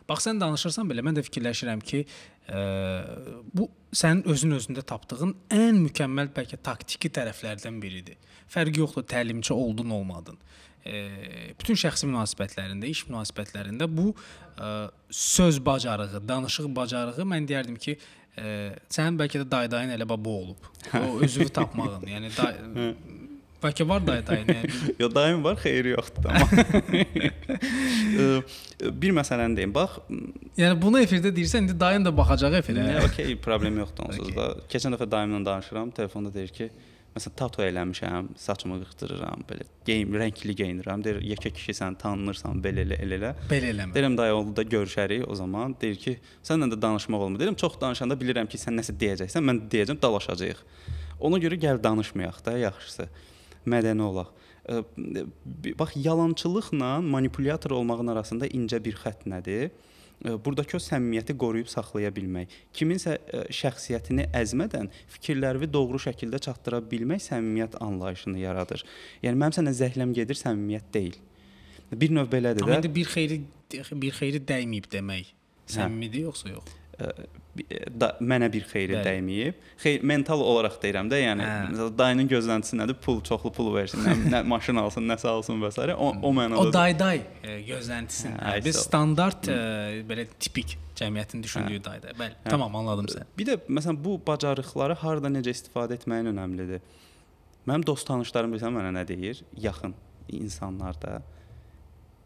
Bax sən danışırsan belə, mən də fikirləşirəm ki, ə, bu sənin özün özündə tapdığın ən mükəmməl bəlkə taktiki tərəflərdən biridir. Fərqi yoxdur təlimçi oldun, olmadın. E, bütün şəxsi münasibətlərində, iş münasibətlərində bu e, söz bacarığı, danışıq bacarığı mən deyərdim ki, e, sənin bəlkə də daydayın elə bu olub. O özünü tapmağın, yəni day Bəlkə var daydayın. Yəni. Yo daim var, xeyri yoxdur amma. E, bir məsələni deyim, bax. Yəni bunu efirdə deyirsən, indi dayın da baxacaq efirə. Okey, problem yoxdur onsuz okay. da. Keçən dəfə dayımla danışıram, telefonda deyir ki, e, Məsələn, tato eləmişəm, saçımı qırxdırıram, belə geyim, rəngli geyinirəm. Deyir, yekə kişisən, tanınırsan, belə elə elə elə. Belə eləmə. Deyirəm, dayı oldu da görüşərik o zaman. Deyir ki, sənlə də danışmaq olmur. Deyirəm, çox danışanda bilirəm ki, sən nəsə deyəcəksən, mən deyəcəm, dalaşacağıq. Ona görə gəl danışmayaq da, yaxşısı. Mədəni olaq. Ə, bax, yalançılıqla manipulyatör olmağın arasında incə bir xətt nədir? E, burdakı o səmimiyyəti qoruyub saxlaya bilmək, kiminsə e, şəxsiyyətini əzmədən fikirlərini doğru şəkildə çatdıra bilmək səmimiyyət anlayışını yaradır. Yəni mənim sənə zəhləm gedir səmimiyyət deyil. Bir növ belədir Amma də. Amma indi bir xeyri bir xeyri dəyməyib demək. Hə. Səmimidir yoxsa yox? Ə, e, da, mənə bir xeyri Bəli. dəyməyib. Xeyr mental olaraq deyirəm də, yəni hə. dayının gözləntisi nədir? Pul, çoxlu pul versin, nə, nə maşın alsın, nəsə alsın və s. O o mənada. O day-day e, gözləntisi. Hə, hə biz standart ə, e, belə tipik cəmiyyətin düşündüyü hə. dayda. Hə. Bəli, hə. tamam anladım sən. Bir də məsələn bu bacarıqları harda necə istifadə etməyin önəmlidir. Mənim dost tanışlarım bilirsən mənə nə deyir? Yaxın insanlarda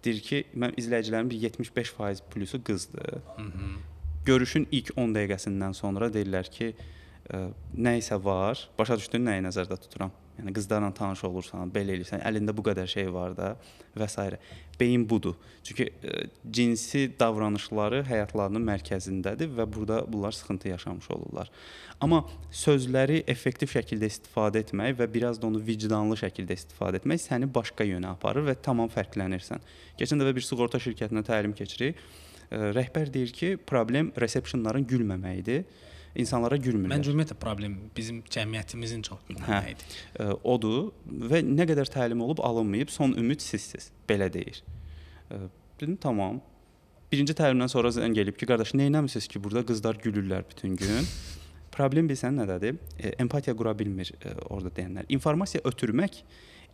deyir ki, mənim izləyicilərimin 75% plusu qızdır. Hı -hı görüşün ilk 10 dəqiqəsindən sonra deyirlər ki, ə, e, nə isə var, başa düşdün nəyi nəzərdə tuturam? Yəni qızlarla tanış olursan, belə eləyirsən, əlində bu qədər şey var da və s. Beyin budur. Çünki ə, e, cinsi davranışları həyatlarının mərkəzindədir və burada bunlar sıxıntı yaşamış olurlar. Amma sözləri effektiv şəkildə istifadə etmək və biraz da onu vicdanlı şəkildə istifadə etmək səni başqa yönə aparır və tamam fərqlənirsən. Keçən dəfə bir sığorta şirkətinə təlim keçirik Rəhbər deyir ki, problem resepsionların gülməməyidir insanlara gülmürlər. Məncə ümumiyyətlə problem bizim cəmiyyətimizin çox gülməməyidir. Hə, odur və nə qədər təlim olub alınmayıb, son ümid sizsiz, belə deyir. Dedim, tamam. Birinci təlimdən sonra zəng gəlib ki, qardaş, nə etmisiniz ki, burada qızlar gülürlər bütün gün? problem bilsən nədədir? Empatiya qura bilmir orada deyənlər. İnformasiya ötürmək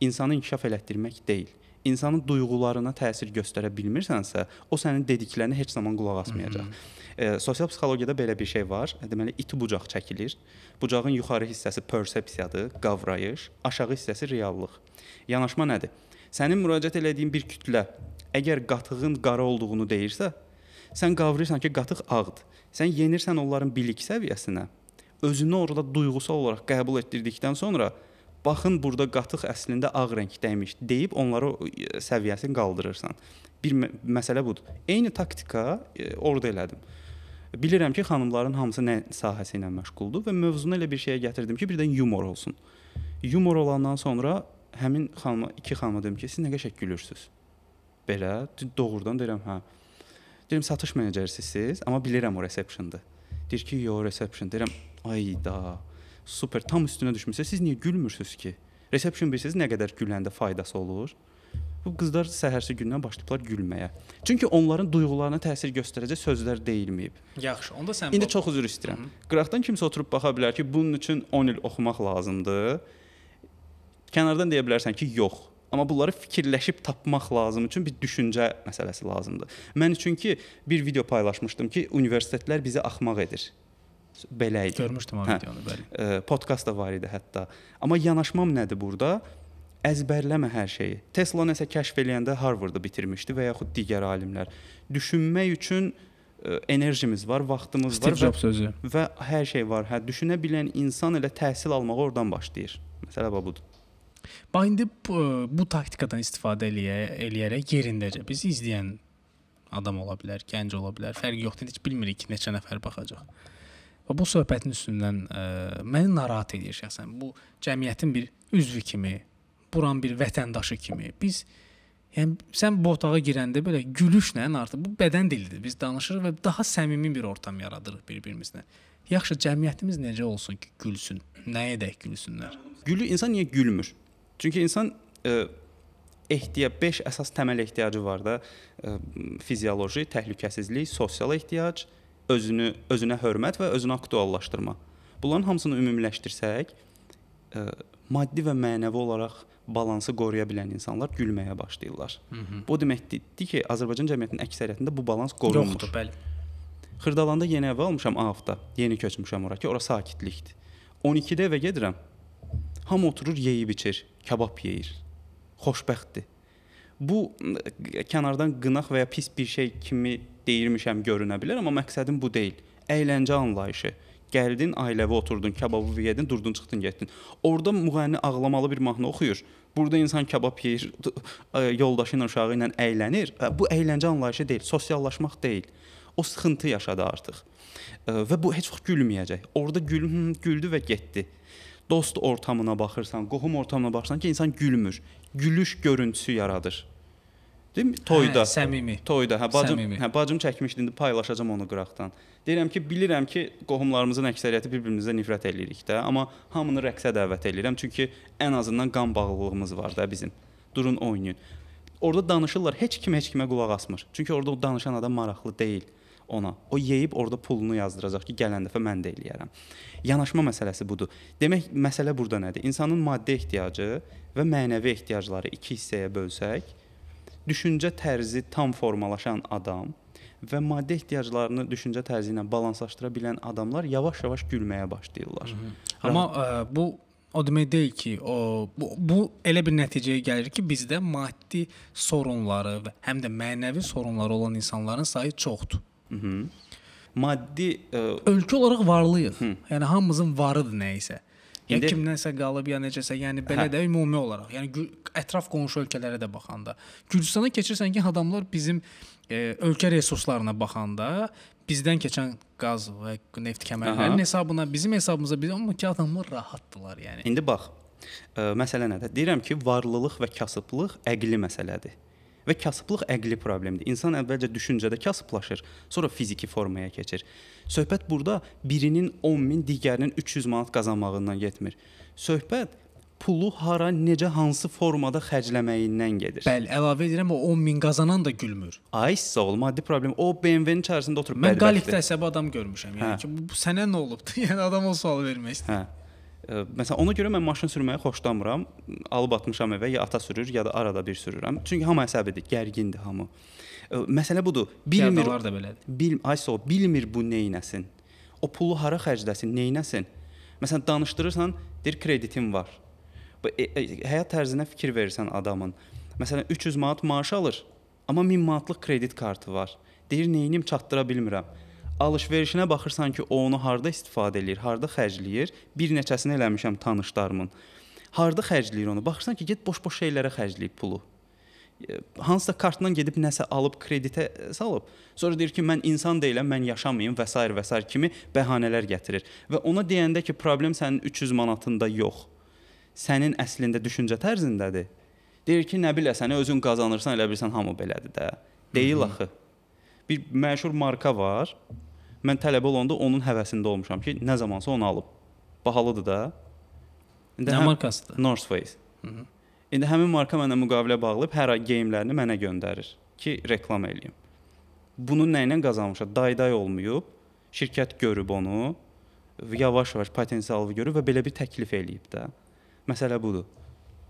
insanı inkişaf elətdirmək deyil insanın duyğularına təsir göstərə bilmirsənsə, o sənin dediklərinə heç zaman qulaq asmayacaq. Hı -hı. E, sosial psixologiyada belə bir şey var. Deməli, iti bucaq çəkilir. Bucağın yuxarı hissəsi persepsiyadır, qavrayış, aşağı hissəsi reallıq. Yanaşma nədir? Sənin müraciət elədiyin bir kütlə əgər qatığın qara olduğunu deyirsə, sən qavrayırsan ki, qatıq ağdır. Sən yenirsən onların bilik səviyyəsinə. Özünü orada duyğusal olaraq qəbul etdirdikdən sonra Baxın burada qatıq əslində ağ rəngdəymiş deyib onları e, səviyyəsini qaldırırsan. Bir məsələ budur. Eyni taktika e, orada elədim. Bilirəm ki, xanımların hamısı nə sahəsi ilə məşğuldur və mövzunu elə bir şeyə gətirdim ki, birdən yumor olsun. Yumor olandan sonra həmin xanıma, iki xanıma dedim ki, siz nə qəşəng gülürsüz. Belə doğrudan deyirəm, hə. Deyirəm satış menecerisiz, amma bilirəm o reseptiondur. Deyir ki, yo, reseption. Deyirəm, ay da super tam üstünə düşmüsə siz niyə gülmürsüz ki? Reception bilirsiniz nə qədər güləndə faydası olur? Bu qızlar səhərsi gündən başlayıblar gülməyə. Çünki onların duyğularına təsir göstərəcək sözlər deyilməyib. Yaxşı, onda sən İndi çox üzr istəyirəm. Qıraqdan kimsə oturub baxa bilər ki, bunun üçün 10 il oxumaq lazımdır. Kənardan deyə bilərsən ki, yox. Amma bunları fikirləşib tapmaq lazım üçün bir düşüncə məsələsi lazımdır. Mən üçün ki, bir video paylaşmışdım ki, universitetlər bizi axmaq edir belə idi. Görmüşdüm o hə. videonu, bəli. E, podkast da var idi hətta. Amma yanaşmam nədir burada? Əzbərləmə hər şeyi. Tesla nəsə kəşf eləyəndə Harvardı bitirmişdi və yaxud digər alimlər. Düşünmək üçün e, enerjimiz var, vaxtımız Steve var Job və, sözü. və hər şey var. Hə, düşünə bilən insan elə təhsil almağa oradan başlayır. Məsələ budur. Bax indi bu, bu taktikadan istifadə eləyə, eləyərək yerindəcə biz izləyən adam ola bilər, gənc ola bilər, fərqi yoxdur, heç bilmirik ki, neçə nəfər baxacaq. Və bu söhbətin üstündən ə, e, məni narahat edir şəxsən. Bu cəmiyyətin bir üzvü kimi, buran bir vətəndaşı kimi biz yəni sən bu otağa girəndə belə gülüşlə artıq bu bədən dilidir. Biz danışırıq və daha səmimi bir ortam yaradırıq bir-birimizlə. Yaxşı, cəmiyyətimiz necə olsun ki, gülsün? Nəyə edək gülsünlər? Gülü insan niyə gülmür? Çünki insan ə, e, ehtiyac 5 əsas təməl ehtiyacı var da. Ə, e, fizioloji, təhlükəsizlik, sosial ehtiyac, özünü özünə hörmət və özünü aktuallaşdırma. Bunların hamısını ümumiləşdirsək, ə, e, maddi və mənəvi olaraq balansı qoruya bilən insanlar gülməyə başlayırlar. Hı -hı. Bu deməkdir ki, Azərbaycan cəmiyyətinin əksəriyyətində bu balans qorunmur. Yoxdur, bəli. Xırdalanda yenə evə almışam AAV-da. Yeni köçmüşəm ora ki, ora sakitlikdir. 12-də evə gedirəm. Ham oturur, yeyib içir, kabab yeyir. Xoşbəxtdir. Bu e, kənardan qınaq və ya pis bir şey kimi deyirmişəm görünə bilər, amma məqsədim bu deyil. Əyləncə anlayışı. Gəldin, ailəvi oturdun, kababı yedin, durdun, çıxdın, getdin. Orda müğənni ağlamalı bir mahnı oxuyur. Burada insan kabab yeyir, e, yoldaşı ilə, uşağı ilə əylənir. E, bu əyləncə anlayışı deyil, sosiallaşmaq deyil. O sıxıntı yaşadı artıq. E, və bu heç vaxt gülməyəcək. Orda gül, güldü və getdi. Dost ortamına baxırsan, qohum ortamına baxırsan ki, insan gülmür. Gülüş görüntüsü yaradır. Deyim toyda. Hə, səmimi. Toyda. Hə bacım, səmimi. hə bacım çəkmişdi, indi paylaşacağam onu qıraqdan. Deyirəm ki, bilirəm ki, qohumlarımızın əksəriyyəti bir-birimizə nifrət eləyirik də, amma hamını rəqsə dəvət eləyirəm, çünki ən azından qan bağlılığımız var da bizim. Durun oynayın. Orda danışırlar, heç kim heç kimə qulaq asmır. Çünki orada o danışan adam maraqlı deyil ona. O yeyib orada pulunu yazdıracaq ki, gələn dəfə mən də eləyərəm. Yanaşma məsələsi budur. Demək məsələ burada nədir? İnsanın maddi ehtiyacı və mənəvi ehtiyacları iki hissəyə bölsək, düşüncə tərzi tam formalaşan adam və maddi ehtiyaclarını düşüncə tərzi ilə balanslaşdıra bilən adamlar yavaş-yavaş gülməyə başlayırlar. Hı -hı. Amma ə, e, bu o demək deyil ki, o bu, bu elə bir nəticəyə gəlir ki, bizdə maddi sorunları və həm də mənəvi sorunları olan insanların sayı çoxdur. Hı -hı. Maddi ə... E, ölkə olaraq varlıyıq. Hı. Yəni hamımızın varıdır nə isə. Hı İndi ya kimdənsə qalıb ya necəsə, yəni belə hə. də ümumi olaraq, yəni ətraf qonşu ölkələrə də baxanda, Gürcüstana keçirsən ki, adamlar bizim e, ölkə resurslarına baxanda bizdən keçən qaz və neft kəmərlərinin hesabına, bizim hesabımıza biz amma ki adamlar rahatdılar yəni. İndi bax, ə, e, məsələ nədir? Deyirəm ki, varlılıq və kasıblıq əqli məsələdir. Və kasıblıq əqli problemdir. İnsan əvvəlcə düşüncədə kasıblaşır, sonra fiziki formaya keçir. Söhbət burada birinin 10 min, digərinin 300 manat qazanmağından getmir. Söhbət pulu hara, necə, hansı formada xərcləməyindən gedir. Bəli, əlavə edirəm o 10 min qazanan da gülmür. Ay sağ ol, maddi problem. O BMW-nin içərisində oturub bədbəxtdir. Mən qalikdə əsəbi adam görmüşəm. Yəni hə. ki, bu, bu sənə nə olubdu? Yəni adam o sualı vermək istəyir. Hə. Məsələn, ona görə mən maşın sürməyi xoşlamıram. Alıb atmışam evə, ya ata sürür, ya da arada bir sürürəm. Çünki hamı əsəbidir, gərgindir hamı. Məsələ budur. Bilmir. Yadalar da belədir. Bil, ayso, bilmir bu neynəsin. O pulu hara xərcləsin, neynəsin? Məsələn, danışdırırsan, deyir kreditim var. Bu e, e, həyat tərzinə fikir verirsən adamın. Məsələn, 300 manat maaş alır, amma 1000 manatlıq kredit kartı var. Deyir, neyinim çatdıra bilmirəm alış-verişinə baxırsan ki, o onu harda istifadə eləyir, harda xərcləyir. Bir neçəsini eləmişəm tanışlarımın. Harda xərcləyir onu? Baxırsan ki, get boş-boş şeylərə xərcləyib pulu. E, hansısa kartdan gedib nəsə alıb kreditə salıb. Sonra deyir ki, mən insan deyiləm, mən yaşamayım və s. və s. kimi bəhanələr gətirir. Və ona deyəndə ki, problem sənin 300 manatında yox. Sənin əslində düşüncə tərzindədir. Deyir ki, nə biləsən, özün qazanırsan, elə bilirsən hamı belədir də. Deyil axı. Bir məşhur marka var. Mən tələbə olanda onun həvəsində olmuşam ki, nə zamansa onu alıb. Bahalıdır da. İndi nə həm, markasıdır? North Face. Hı -hı. İndi həmin marka mənə müqavilə bağlayıb hər ay geyimlərini mənə göndərir ki, reklam eləyim. Bunu nə ilə qazanmışam? Dayday olmayıb, şirkət görüb onu, yavaş-yavaş potensialını görüb və belə bir təklif eləyib də. Məsələ budur.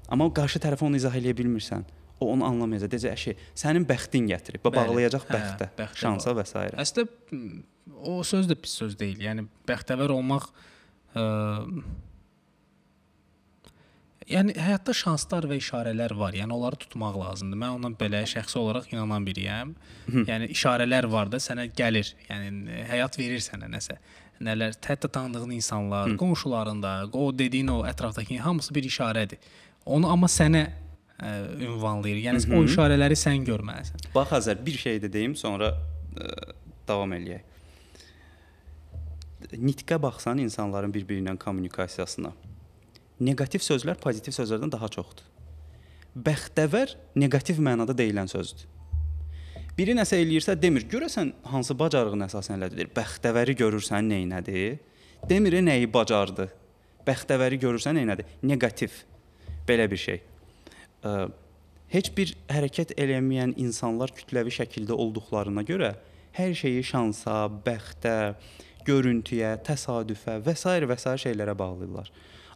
Amma qarşı tərəfə onu izah eləyə bilmirsən o onu anlamayacaq. Deyəcək əşi, sənin bəxtin gətirib. Bəli, bağlayacaq bəxtə, hə, bəxtə şansa və s. Əslində o söz də pis söz deyil. Yəni bəxtəvər olmaq ə, yəni həyatda şanslar və işarələr var. Yəni onları tutmaq lazımdır. Mən ona belə şəxsi olaraq inanan biriyəm. yəni işarələr var da sənə gəlir. Yəni həyat verir sənə nəsə nələr, hətta tanıdığın insanlar, Hı. qonşularında, o dediyin o ətrafdakı hamısı bir işarədir. Onu amma sənə ə, e, ünvanlayır. Yəni Hı -hı. o işarələri sən görməlisən. Bax Azər, bir şey də deyim, sonra ə, e, davam eləyək. Nitqə baxsan insanların bir-biri ilə kommunikasiyasına. Neqativ sözlər pozitiv sözlərdən daha çoxdur. Bəxtəvər neqativ mənada deyilən sözdür. Biri nəsə eləyirsə demir, görəsən hansı bacarığın əsasən elədir? Bəxtəvəri görürsən nəyinədir? Demir e, nəyi bacardı? Bəxtəvəri görürsən nəyinədir? Neqativ belə bir şey heç bir hərəkət eləməyən insanlar kütləvi şəkildə olduqlarına görə hər şeyi şansa, bəxtə, görüntüyə, təsadüfə və s. və s. şeylərə bağlayırlar.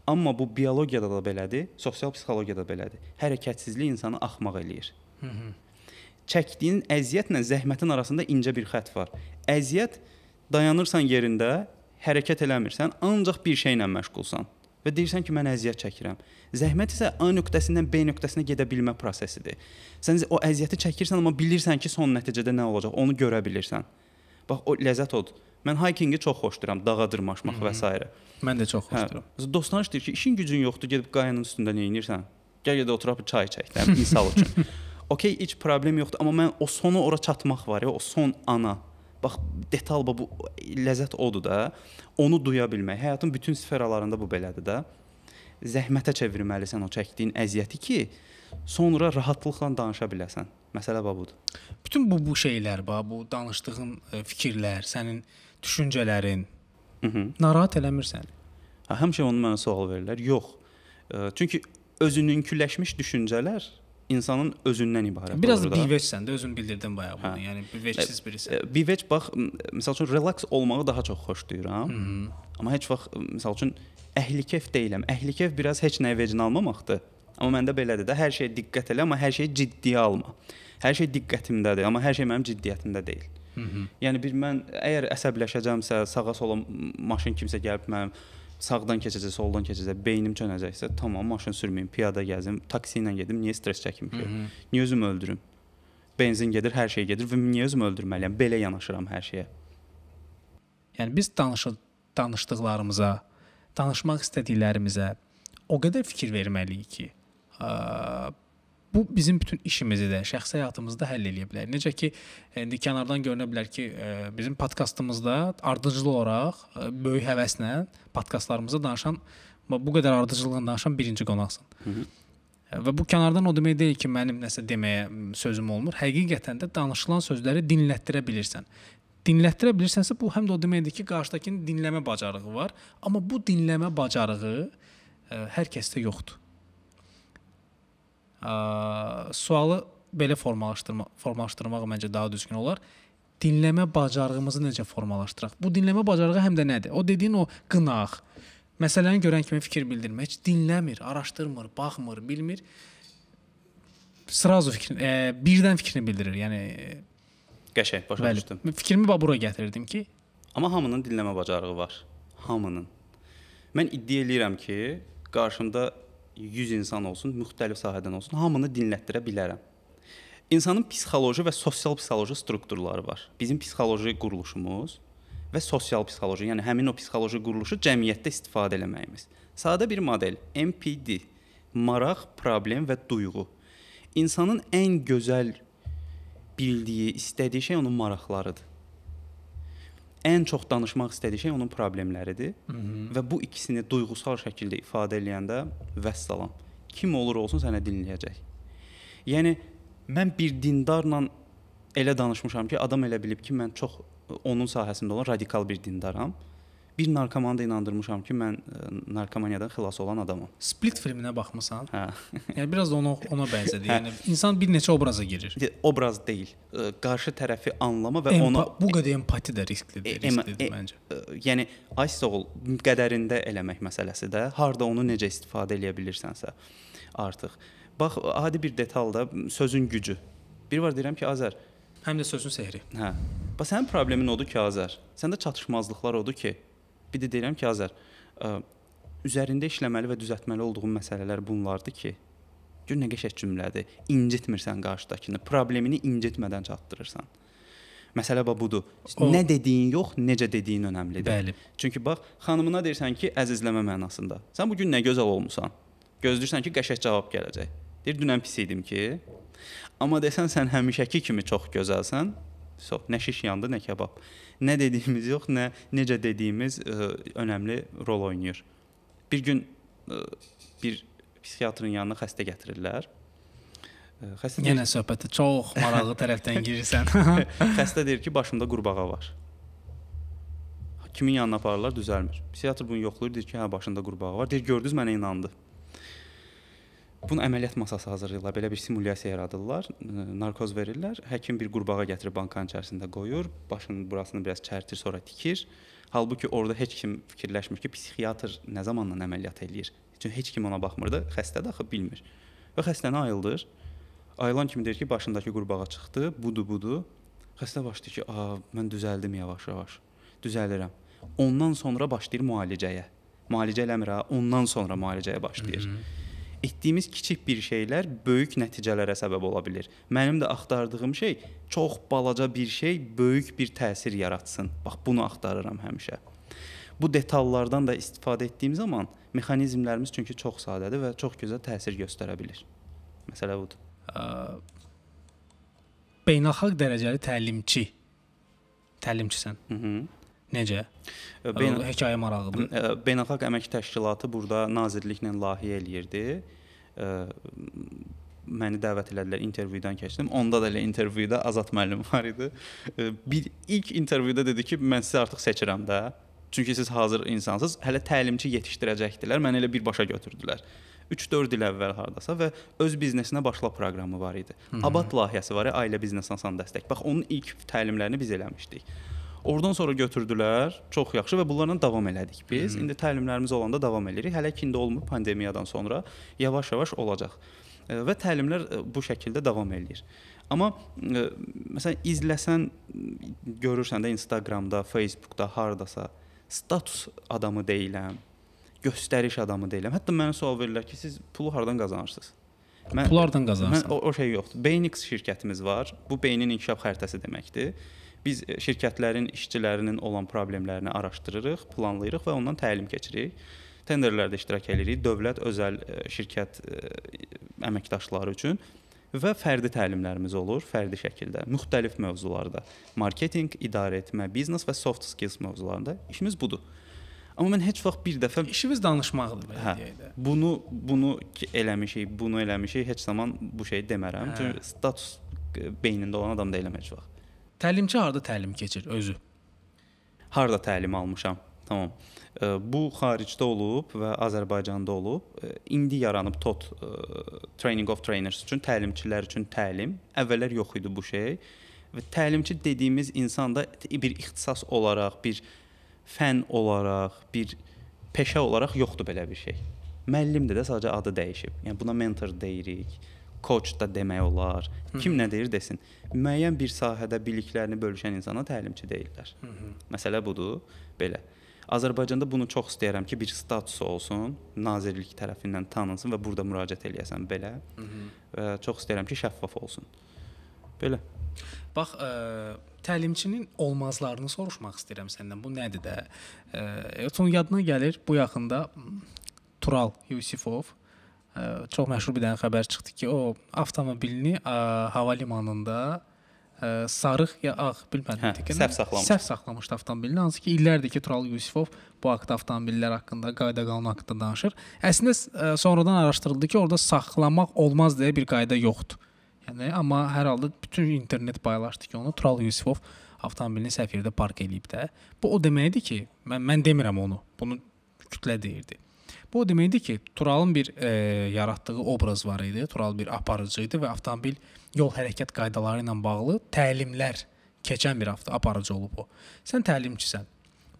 Amma bu biologiyada da belədir, sosial psixologiyada belədir. Hərəkətsizlik insanı axmaq eləyir. Hı -hı. Çəkdiyin əziyyətlə zəhmətin arasında incə bir xətt var. Əziyyət dayanırsan yerində, hərəkət eləmirsən, ancaq bir şeylə məşğulsan və deyirsən ki, mən əziyyət çəkirəm. Zəhmət isə A nöqtəsindən B nöqtəsinə gedə bilmə prosesidir. Sən o əziyyəti çəkirsən, amma bilirsən ki, son nəticədə nə olacaq, onu görə bilirsən. Bax o ləzzət odur. Mən hikinqi çox xoşduram, dağa dırmaşmaq Hı -hı. və s. Mən də çox xoşduram. Hə, dostlar deyir ki, işin gücün yoxdur, gedib qayanın üstündə nə edirsən? Gəl gedə oturub çay çək, də, yəni, misal üçün. Okey, heç problem yoxdur, amma mən o sonu ora çatmaq var ya, o son ana bax detal bax bu ləzzət odur da. Onu duya bilmək. Həyatın bütün sferalarında bu belədir də. Zəhmətə çevirməlisən o çəkdiyin əziyyəti ki, sonra rahatlıqla danışa biləsən. Məsələ bax budur. Bütün bu bu şeylər bax bu danışdığın e, fikirlər, sənin düşüncələrin Hı mhm. -hı. narahat eləmirsən. Ha, həmişə onu mənə sual verirlər. Yox. E, çünki özününküləşmiş düşüncələr insanın özündən ibarət. Biraz da bivecsən də özün bildirdin bayaq bunu. Hə. Yəni bivecsiz e, birisən. E, Bivec bax məsəl üçün relax olmağı daha çox xoşlayıram. Hı -hı. Amma heç vaxt məsəl üçün əhlikəf deyiləm. Əhlikəf biraz heç nəyə vecin almamaqdır. Amma məndə belədir də hər şeyə diqqət elə, amma hər şeyi ciddiyə alma. Hər şey diqqətimdədir, amma hər şey mənim ciddiyyətimdə deyil. Hı -hı. Yəni bir mən əgər əsəbləşəcəmsə, sağa sola maşın kimsə gəlib mənim sağdan keçəcək, soldan keçəcək, beynim çönəcəksə, tamam maşın sürməyim, piyada gəzim, taksi ilə gedim, niyə stress çəkim ki? Niyə özümü öldürüm? Benzin gedir, hər şey gedir və niyə özümü öldürməliyəm? Belə yanaşıram hər şeyə. Yəni biz danışır, danışdıqlarımıza, danışmaq istədiklərimizə o qədər fikir verməliyik ki, ə, bu bizim bütün işimizi də, şəxsi həyatımızı da həll eləyə bilər. Necə ki indi e, kənardan görünə bilər ki, e, bizim podkastımızda ardıcıl olaraq e, böyük həvəslə podkastlarımızı danışan bu qədər ardıcıllıqla danışan birinci qonaqsan. Hı -hı. Və bu kənardan o demək deyil ki, mənim nəsə deməyə sözüm olmur. Həqiqətən də danışılan sözləri dinlətdirə bilirsən. Dinlətdirə bilirsənsə bu həm də o deməkdir ki, qarşıdakının dinləmə bacarığı var, amma bu dinləmə bacarığı ə, hər kəsdə yoxdur ə, sualı belə formalaşdırma formalaşdırmaq məncə daha düzgün olar. Dinləmə bacarığımızı necə formalaşdıraq? Bu dinləmə bacarığı həm də nədir? O dediyin o qınaq, məsələni görən kimi fikir bildirmək, heç dinləmir, araşdırmır, baxmır, bilmir. Sırazu fikrini, e, birdən fikrini bildirir. Yəni qəşəng başa bəli, düşdüm. Fikrimi bax bura gətirirdim ki, amma hamının dinləmə bacarığı var. Hamının. Mən iddia eləyirəm ki, qarşımda 100 insan olsun, müxtəlif sahədən olsun, hamını dinlətdirə bilərəm. İnsanın psixoloji və sosial psixoloji strukturları var. Bizim psixoloji quruluşumuz və sosial psixoloji, yəni həmin o psixoloji quruluşu cəmiyyətdə istifadə etməyimiz. Sadə bir model MPD: maraq, problem və duyğu. İnsanın ən gözəl bildiyi, istədiyi şey onun maraqlarıdır ən çox danışmaq istədiyi şey onun problemləridir Hı mhm. -hı. və bu ikisini duyğusal şəkildə ifadə eləyəndə vəssalam kim olur olsun sənə dinləyəcək. Yəni mən bir dindarla elə danışmışam ki, adam elə bilib ki, mən çox onun sahəsində olan radikal bir dindaram. Hı bir narkomanda inandırmışam ki, mən e, narkomaniyadan xilas olan adamam. Split filminə baxmısan? Hə. yəni biraz da ona ona bənzədi. Hə. Yəni insan bir neçə obraza girir. Obraz deyil, e, qarşı tərəfi anlama və Empa ona bu qədər empati də risklidir, e, risklidir em, məncə. E, yəni ice soul qədərində eləmək məsələsi də, harda onu necə istifadə eləyə bilirsənsə artıq. Bax adi bir detalda sözün gücü. Bir var deyirəm ki, Azər həm də sözün sehri. Hə. Bax sənin problemin odur ki, Azər. Səndə çatışmazlıqlar odur ki, Bir də deyirəm ki, Azər, ə, üzərində işləməli və düzəltməli olduğun məsələlər bunlardır ki, gör nə qəşəng cümlədir. İncitmirsən qarşıdakını, problemini incitmədən çatdırırsan. Məsələ bax budur. O... Nə dediyin yox, necə dediyin əhəmilidir. Bəli. Çünki bax, xanımına deyirsən ki, əzizləmə mənasında. Sən bu gün nə gözəl olmusan. Gözləyirsən ki, qəşəng cavab gələcək. Deyir, dünən pis idim ki. Amma desən sən həmişəki kimi çox gözəlsən, so, nə şiş yandı, nə kebab. Nə dediyimiz yox, nə necə dediyimiz ə, e, önəmli rol oynayır. Bir gün ə, e, bir psixiatrın yanına xəstə gətirirlər. E, xəstə yenə deyir, söhbətə çox maraqlı tərəfdən girirsən. xəstə deyir ki, başımda qurbağa var. Kimin yanına aparırlar, düzəlmir. Psixiatr bunu yoxlayır, deyir ki, hə, başında qurbağa var. Deyir, gördünüz, mənə inandı. Bunu əməliyyat masası hazırlayırlar, belə bir simulyasiya yaradırlar, e, narkoz verirlər. Həkim bir qurbağa gətirib bankanın içərisində qoyur, başının burasını biraz çərtir, sonra tikir. Halbuki orada heç kim fikirləşmir ki, psixiatr nə zamandan əməliyyat eləyir. Çünki heç kim ona baxmır da, xəstə də axı bilmir. Və xəstəni ayıldır. Ayılan kimi deyir ki, başındakı qurbağa çıxdı, budur, budur. Xəstə başlayır ki, "A, mən düzəldim yavaş-yavaş. Düzəlirəm." Ondan sonra başlayır müalicəyə. Müalicə eləmir ha, ondan sonra müalicəyə başlayır. Hı -hı etdiyimiz kiçik bir şeylər böyük nəticələrə səbəb ola bilər. Mənim də axtardığım şey çox balaca bir şey böyük bir təsir yaratsın. Bax bunu axtarıram həmişə. Bu detallardan da istifadə etdiyim zaman mexanizmlərimiz çünki çox sadədir və çox gözəl təsir göstərə bilər. Məsələ budur. Ə, beynəlxalq dərəcəli təlimçi. Təlimçisən. Mhm. Necə? Beyn Hekayə marağıdır. Beynəlxalq Əmək Təşkilatı burada nazirliklə layihə eləyirdi. Məni dəvət elədilər, intervyudan keçdim. Onda da elə intervyuda Azad müəllim var idi. Bir ilk intervyuda dedi ki, mən sizi artıq seçirəm də. Çünki siz hazır insansınız. Hələ təlimçi yetişdirəcəkdilər. Məni elə birbaşa götürdülər. 3-4 il əvvəl hardasa və öz biznesinə başla proqramı var idi. Abad layihəsi var, ailə biznesinə san dəstək. Bax onun ilk təlimlərini biz eləmişdik. Oradan sonra götürdülər. Çox yaxşı və bunlarla davam elədik biz. Hı -hı. İndi təlimlərimiz olanda davam eləyirik. Hələ ki indi olmur pandemiyadan sonra yavaş-yavaş olacaq. E, və təlimlər e, bu şəkildə davam eləyir. Amma e, məsələn izləsən görürsən də Instagramda, Facebookda, hardasa status adamı deyiləm, göstəriş adamı deyiləm. Hətta mənə sual verirlər ki, siz pulu hardan qazanırsınız? Mən, pullardan qazanırsan. Mən o, o şey yoxdur. Beynix şirkətimiz var. Bu beynin inkişaf xəritəsi deməkdir. Biz e, şirkətlərin işçilərinin olan problemlərini araşdırırıq, planlayırıq və ondan təlim keçirik. Tenderlərdə iştirak eləyirik, dövlət özəl e, şirkət e, əməkdaşları üçün və fərdi təlimlərimiz olur, fərdi şəkildə, müxtəlif mövzularda. Marketinq, idarə etmə, biznes və soft skills mövzularında işimiz budur. Amma mən heç vaxt bir dəfə işimiz danışmaqdır belə hə, deyək də. Bunu bunu eləmişik, bunu eləmişik, heç zaman bu şeyi demərəm. Hə. Çünki status beynində olan adam da eləmir heç vaxt. Təlimçi harda təlim keçir özü? Harda təlim almışam? Tamam. Bu xaricdə olub və Azərbaycanda olub. İndi yaranıb TOT e, Training of Trainers üçün təlimçilər üçün təlim. Əvvəllər yox idi bu şey. Və təlimçi dediyimiz insanda bir ixtisas olaraq, bir fən olaraq, bir peşə olaraq yoxdur belə bir şey. Müəllimdə də sadəcə adı dəyişib. Yəni buna mentor deyirik coach da demək olar. Hı -hı. Kim nə deyir desin. Müəyyən bir sahədə biliklərini bölüşən insana təlimçi deyirlər. Hı -hı. Məsələ budur, belə. Azərbaycanda bunu çox istəyirəm ki, bir status olsun, nazirlik tərəfindən tanınsın və burada müraciət eləyəsən belə. Hı -hı. Və çox istəyirəm ki, şəffaf olsun. Belə. Bax, ə, e, təlimçinin olmazlarını soruşmaq istəyirəm səndən. Bu nədir də? Ə, e, Elton yadına gəlir bu yaxında Tural Yusifov, çox məşhur bir dənə xəbər çıxdı ki, o avtomobilini e, hava limanında ə, e, sarıq ya ağ bilmədim ki, səhv saxlamış. Səhv saxlamışdı avtomobilini. Hansı ki, illərdir ki, Tural Yusifov bu haqda avtomobillər haqqında, qayda-qanun haqqında danışır. Əslində ə, e, sonradan araşdırıldı ki, orada saxlamaq olmaz deyə bir qayda yoxdur. Yəni amma hər halda bütün internet paylaşdı ki, onu Tural Yusifov avtomobilini səhv yerdə park eləyib də. Bu o deməkdir ki, mən mən demirəm onu. Bunu kütlə deyirdi. Bu o deməkdir ki, Turalın bir e, yaratdığı obraz var idi. Tural bir aparıcı idi və avtomobil yol hərəkət qaydaları ilə bağlı təlimlər keçən bir hafta aparıcı olub o. Sən təlimçisən.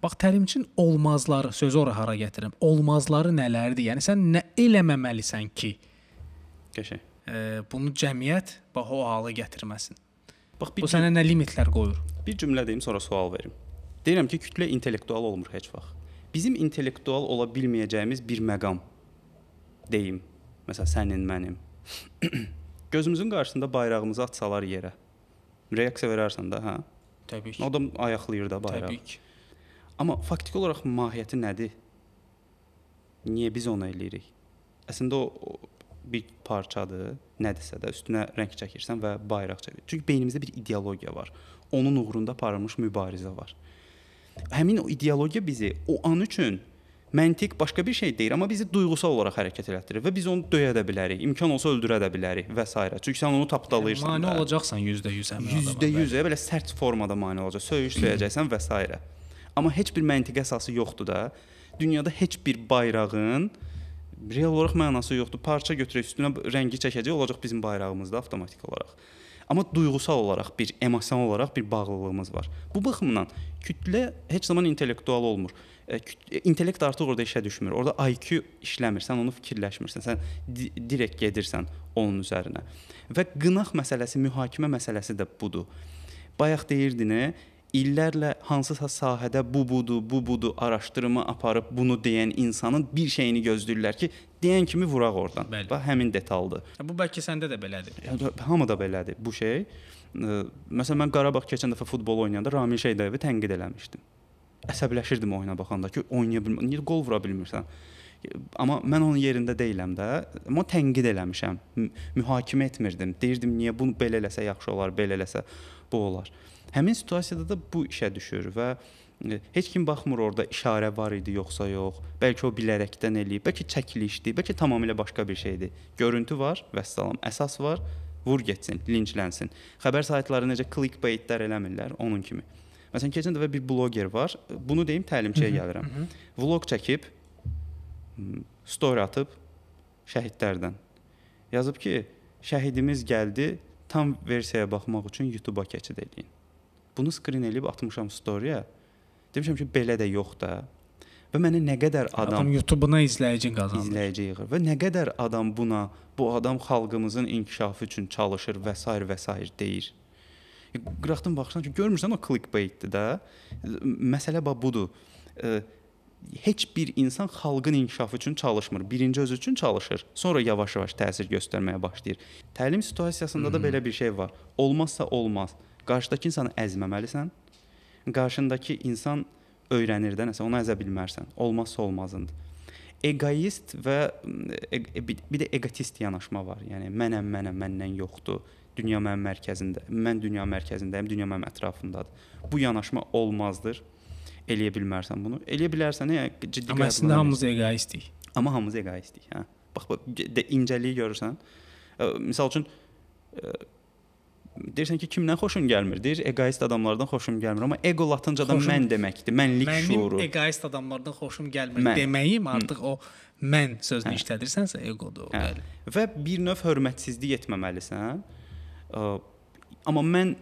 Bax təlimçin olmazları sözü ora hara gətirirəm. Olmazları nələrdir? Yəni sən nə eləməməlisən ki? Qəşəng. E, bunu cəmiyyət bax o hala gətirməsin. Bax bir Bu sənə nə limitlər qoyur? Bir cümlə deyim, sonra sual verim. Deyirəm ki, kütlə intellektual olmur heç vaxt bizim intellektual ola bilməyəcəyimiz bir məqam deyim. Məsələn, sənin, mənim. Gözümüzün qarşısında bayrağımızı atsalar yerə. Reaksiya verərsən də, hə? Təbii ki. Adam ayaqlayır da bayrağı. Təbii ki. Amma faktiki olaraq mahiyyəti nədir? Niyə biz onu eləyirik? Əslində o, o bir parçadır, nədirsə də üstünə rəng çəkirsən və bayraq çəkir. Çünki beynimizdə bir ideologiya var. Onun uğrunda aparılmış mübarizə var həmin o ideologiya bizi o an üçün məntiq başqa bir şey deyir, amma bizi duyğusal olaraq hərəkət elətdirir və biz onu döyə də bilərik, imkan olsa öldürə də bilərik və s. Çünki sən onu tapdalayırsan. Yəni mane olacaqsan 100% həmin adama. 100% belə sərt formada mane olacaq, söyüş söyəcəksən və s. Amma heç bir məntiq əsası yoxdur da. Dünyada heç bir bayrağın real olaraq mənası yoxdur. Parça götürək üstünə rəngi çəkəcək olacaq bizim bayrağımızda avtomatik olaraq. Amma duyğusal olaraq bir, emosional olaraq bir bağlılığımız var. Bu baxımdan kütlə heç zaman intellektual olmur. E, e, intellekt artıq orada işə düşmür. Orada IQ işləmir. Sən onu fikirləşmirsən. Sən di direkt gedirsən onun üzərinə. Və qınaq məsələsi, mühakimə məsələsi də budur. Bayaq deyirdin, e, illərlə hansısa sahədə bu budur, bu budur araşdırma aparıb bunu deyən insanın bir şeyini gözləyirlər ki, deyən kimi vuraq oradan. Bəli. Bax həmin detaldır. Bu bəlkə səndə də belədir. Hamı da belədir bu şey. Məsələn mən Qarabağ keçən dəfə futbol oynayanda Ramil Şeydayevi tənqid eləmişdim. Əsəbləşirdim oyuna baxanda ki, oynaya bilmir, niyə qol vura bilmirsən? Amma mən onun yerində deyiləm də. Amma tənqid eləmişəm. Mühakimə etmirdim. Deyirdim niyə bunu belə eləsə yaxşı olar, belə eləsə bu olar. Həmin situasiyada da bu işə düşür və e, heç kim baxmır orada işarə var idi yoxsa yox. Bəlkə o bilərəkdən eləyib, bəlkə çəkilişdi, bəlkə tamamilə başqa bir şeydi. Görüntü var, vəssalam, əsas var, vur getsin, linçlənsin. Xəbər saytları necə clickbaitlər eləmirlər, onun kimi. Məsələn, keçən dəfə bir bloger var. Bunu deyim təlimçiyə gəlirəm. Vlog çəkib, hmm, story atıb şəhidlərdən. Yazıb ki, şəhidimiz gəldi, tam versiyaya baxmaq üçün YouTube-a keçid eləyin bunu skrin eləyib atmışam storyyə. Demişəm ki, belə də yox da. Və mənə nə qədər adam, adam YouTube-una izləyici qazanır. İzləyici yığır və nə qədər adam buna, bu adam xalqımızın inkişafı üçün çalışır və s. və s. deyir. E, qıraqdan baxırsan ki, görmürsən o clickbait-dir də. Məsələ bax budur. E, heç bir insan xalqın inkişafı üçün çalışmır. Birinci özü üçün çalışır. Sonra yavaş-yavaş təsir göstərməyə başlayır. Təlim situasiyasında hmm. da belə bir şey var. Olmazsa olmaz. Qarşıdakı insanı əzməməlisən. Qarşındakı insan öyrənir də nəsə, onu əzə bilmərsən. Olmazsa olmazındır. Egoist və e, e bir də egotist yanaşma var. Yəni mənəm, mənəm, məndən yoxdur. Dünya mənim mərkəzində, mən dünya mərkəzindəyəm, dünya mənim ətrafındadır. Bu yanaşma olmazdır. Eləyə bilmərsən bunu. Eləyə bilərsən, yəni ciddi Amma əslində hamımız egoistik. Amma hamımız egoistik, hə. Bax, bax, incəliyi görürsən. E, məsəl üçün e, deyirsən ki, kimdən xoşun gəlmir? Deyir, eqoist adamlardan xoşum gəlmir, amma ego latıncadan xoşum, mən deməkdir, mənlik mənim şüuru. Mənim eqoist adamlardan xoşum gəlmir mən. deməyim artıq mən. o mən sözünü hə. işlədirsənsə egodur. Hə. Bəli. Və bir növ hörmətsizlik etməməlisən. Amma mən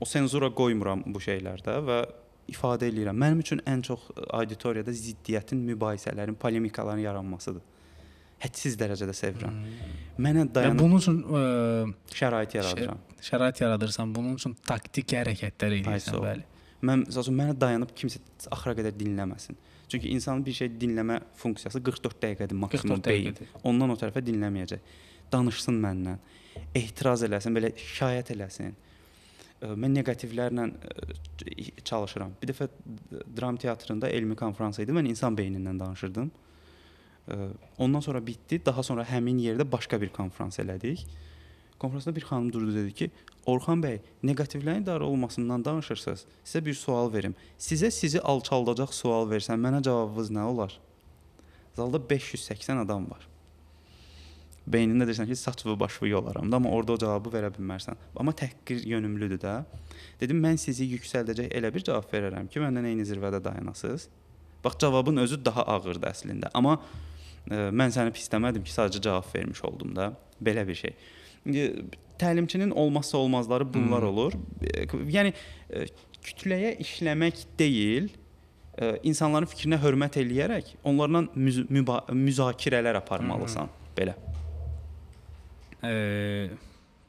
o senzura qoymuram bu şeylərdə və ifadə eləyirəm. Mənim üçün ən çox auditoriyada ziddiyyətin, mübahisələrin, polemikaların yaranmasıdır hədsiz dərəcədə sevirəm. Hmm. Mənə dayanıb və bunun üçün ə, e, şərait yaradıram. Şərait yaradırsan, bunun üçün taktik hərəkətlər edirsən, bəli. Mən məsələn mənə dayanıb kimsə axıra qədər dinləməsin. Çünki insanın bir şey dinləmə funksiyası 44 dəqiqədir maksimum 44 dəqiqədir. Beyin. Ondan o tərəfə dinləməyəcək. Danışsın məndən, etiraz eləsin, belə şikayət eləsin. E, mən neqativlərlə e, çalışıram. Bir dəfə dram teatrında elmi konfrans idi. Mən insan beynindən danışırdım. Ondan sonra bitdi. Daha sonra həmin yerdə başqa bir konfrans elədik. Konfransda bir xanım durdu dedi ki, Orxan bəy, neqativlərin idarə olmasından danışırsınız. Sizə bir sual verim. Sizə sizi alçaldacaq sual versəm, mənə cavabınız nə olar? Zalda 580 adam var. Beynində deyirsən ki, saç və baş və yolaram da, amma orada o cavabı verə bilmərsən. Amma təhqir yönümlüdür də. Dedim mən sizi yüksəldəcək elə bir cavab verərəm ki, məndən eyni zirvədə dayanasınız. Bax cavabın özü daha ağırdı əslində, amma mən səni pisləmədim ki, sadəcə cavab vermiş oldum da. Belə bir şey. Təlimçinin olmazsa olmazları bunlar hmm. olur. Yəni e, kütləyə işləmək deyil, e, insanların fikrinə hörmət eləyərək onlarla müz müba müzakirələr aparmalısan. Hmm. Belə. Eee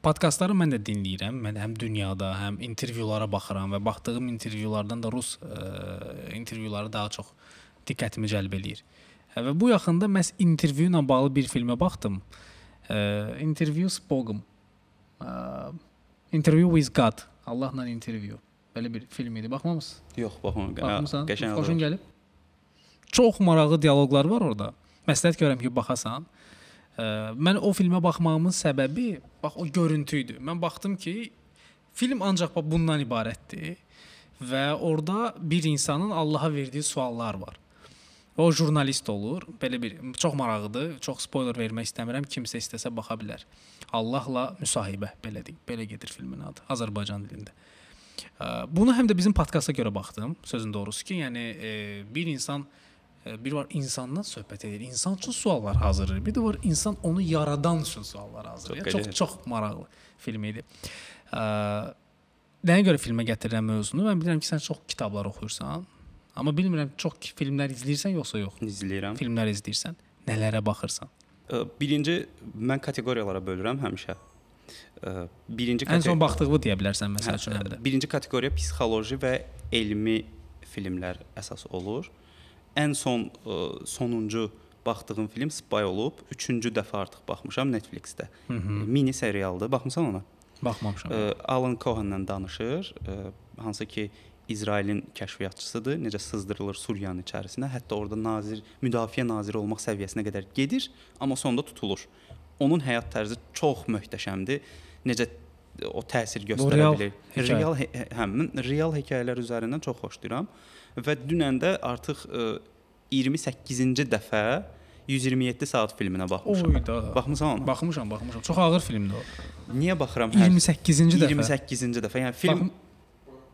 podkastları mən də dinləyirəm. Mən həm dünyada, həm intervyulara baxıram və baxdığım intervyulardan da rus ə, e, intervyuları daha çox diqqətimi cəlb eləyir. Və bu yaxında məhz intervyu ilə bağlı bir filmə baxdım. E, interview s Bogum. E, interview with God. Allahla interview. Belə bir film idi. Baxmamısınız? Yox, baxmamışam. Baxmısan? Qəşəng. Xoşun gəlib? Çox maraqlı dialoqlar var orada. Məsləhət görürəm ki, baxasan. E, mən o filmə baxmağımın səbəbi bax o görüntü idi. Mən baxdım ki, film ancaq bax bundan ibarətdir və orada bir insanın Allaha verdiyi suallar var. Və o jurnalist olur. Belə bir çox maraqlıdır. Çox spoiler vermək istəmirəm. Kimsə istəsə baxa bilər. Allahla müsahibə belə deyək. Belə gedir filmin adı Azərbaycan dilində. Bunu həm də bizim podkasta görə baxdım, sözün doğrusu ki, yəni e, bir insan e, bir var insandan söhbət edir. İnsan üçün suallar hazırlayır. Bir də var insan onu yaradan üçün suallar hazırlayır. Çox çox, çox maraqlı film idi. Nəyə görə filmə gətirirəm mövzunu? Mən bilirəm ki, sən çox kitablar oxuyursan Amma bilmirəm çox filmlər izləyirsən yoxsa yox? İzləyirəm. Filmlər izləyirsən, nələrə baxırsan? Birinci mən kateqoriyalara bölürəm həmişə. Birinci kateqoriya. Ən son baxdığını deyə bilərsən məsəl üçün hə, həm də. Birinci kateqoriya psixoloji və elmi filmlər əsas olur. Ən son sonuncu baxdığım film Spy olub. 3-cü dəfə artıq baxmışam Netflix-də. Hı -hı. E, mini serialdır. Baxmısan ona? Baxmamışam. Alan Cohen-lə danışır, hansı ki İsrailin kəşfiyyatçısıdır. Necə sızdırılır Suriyanın içərisinə, hətta orada nazir, müdafiə naziri olmaq səviyyəsinə qədər gedir, amma sonda tutulur. Onun həyat tərzi çox möhtəşəmdir. Necə o təsir göstərə bilər. Real həmin real hekayələr üzərindən çox xoşlayıram və dünən də artıq e, ə, 28-ci dəfə 127 saat filminə baxmışam. Oy da. Baxmısan ona? Baxmışam, baxmışam. Çox ağır filmdir o. Niyə baxıram? 28-ci dəfə. 28-ci dəfə. Yəni film Baxım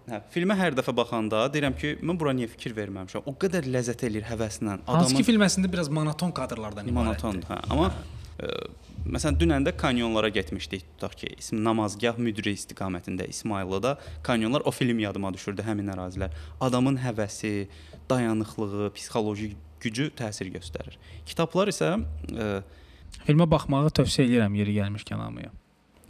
Hə, filmə hər dəfə baxanda deyirəm ki, mən bura niyə fikir verməmişəm? O qədər ləzzət eləyir həvəslə. Adamın Hansı ki, film əslində biraz monoton kadrlardan ibarətdir. Monoton, hə. Amma ə, e, məsələn dünən də kanyonlara getmişdik, tutaq ki, ism namazgah müdiri istiqamətində İsmayıllıda kanyonlar o film yadıma düşürdü həmin ərazilər. Adamın həvəsi, dayanıqlığı, psixoloji gücü təsir göstərir. Kitablar isə ə, e, filmə baxmağı tövsiyə edirəm yeri gəlmişkən hamıya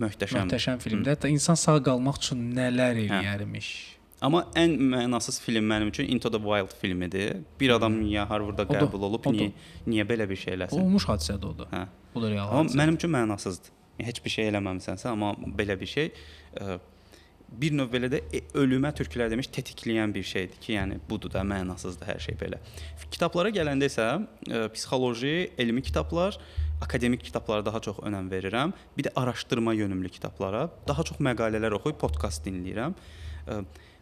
möhtəşəm. Möhtəşəm filmdir. Hətta insan sağ qalmaq üçün nələr hə. eləyərmiş. Hə. Amma ən mənasız film mənim üçün Into the Wild filmidir. Bir adam niyə Harvarda qəbul olub, niyə niyə belə bir şey eləsin? Olmuş hadisədir o da. Hə. Bu da real. Amma hadisədir. mənim üçün mənasızdır. Yəni heç bir şey eləməmisənsə, amma belə bir şey e, bir növ belə də e, ölümə türklər demiş tetikləyən bir şeydir ki, yəni budur da mənasızdır hər şey belə. Kitablara gələndə isə e, psixoloji, elmi kitablar, akademik kitablara daha çox önəm verirəm. Bir də araşdırma yönümlü kitablara, daha çox məqalələr oxuyub podkast dinləyirəm.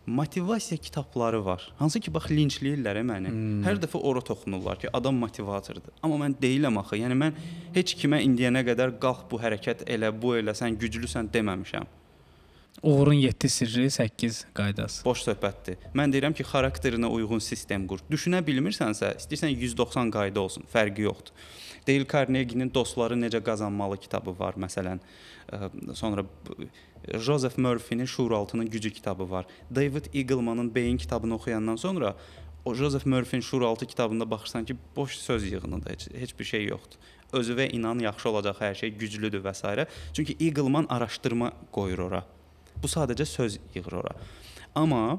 Motivasiya kitabları var. Hansı ki bax linçləyirlər e məni. Hmm. Hər dəfə ora toxunurlar ki, adam motivatordur. Amma mən deyiləm axı. Yəni mən heç kimə indiyənə qədər qalx bu hərəkət elə, bu elə, sən güclüsən deməmişəm. Uğurun 7 sirri, 8 qaydası. Boş söhbətdir. Mən deyirəm ki, xarakterinə uyğun sistem qur. Düşünə bilmirsənsə, istəyirsən 190 qayda olsun, fərqi yoxdur. Deyil Carnegie-nin Dostları necə qazanmalı kitabı var, məsələn. E, sonra Joseph Murphy-nin Şuuraltının gücü kitabı var. David Eagleman'ın Beyin kitabını oxuyandan sonra o Joseph Murphy-nin Şuuraltı kitabında baxırsan ki, boş söz yığınıdır, heç, heç bir şey yoxdur. Özünə inan, yaxşı olacaq hər şey, güclüdür və s. Çünki Eagleman araşdırma qoyur ora. Bu sadəcə söz yığır ora. Amma ə,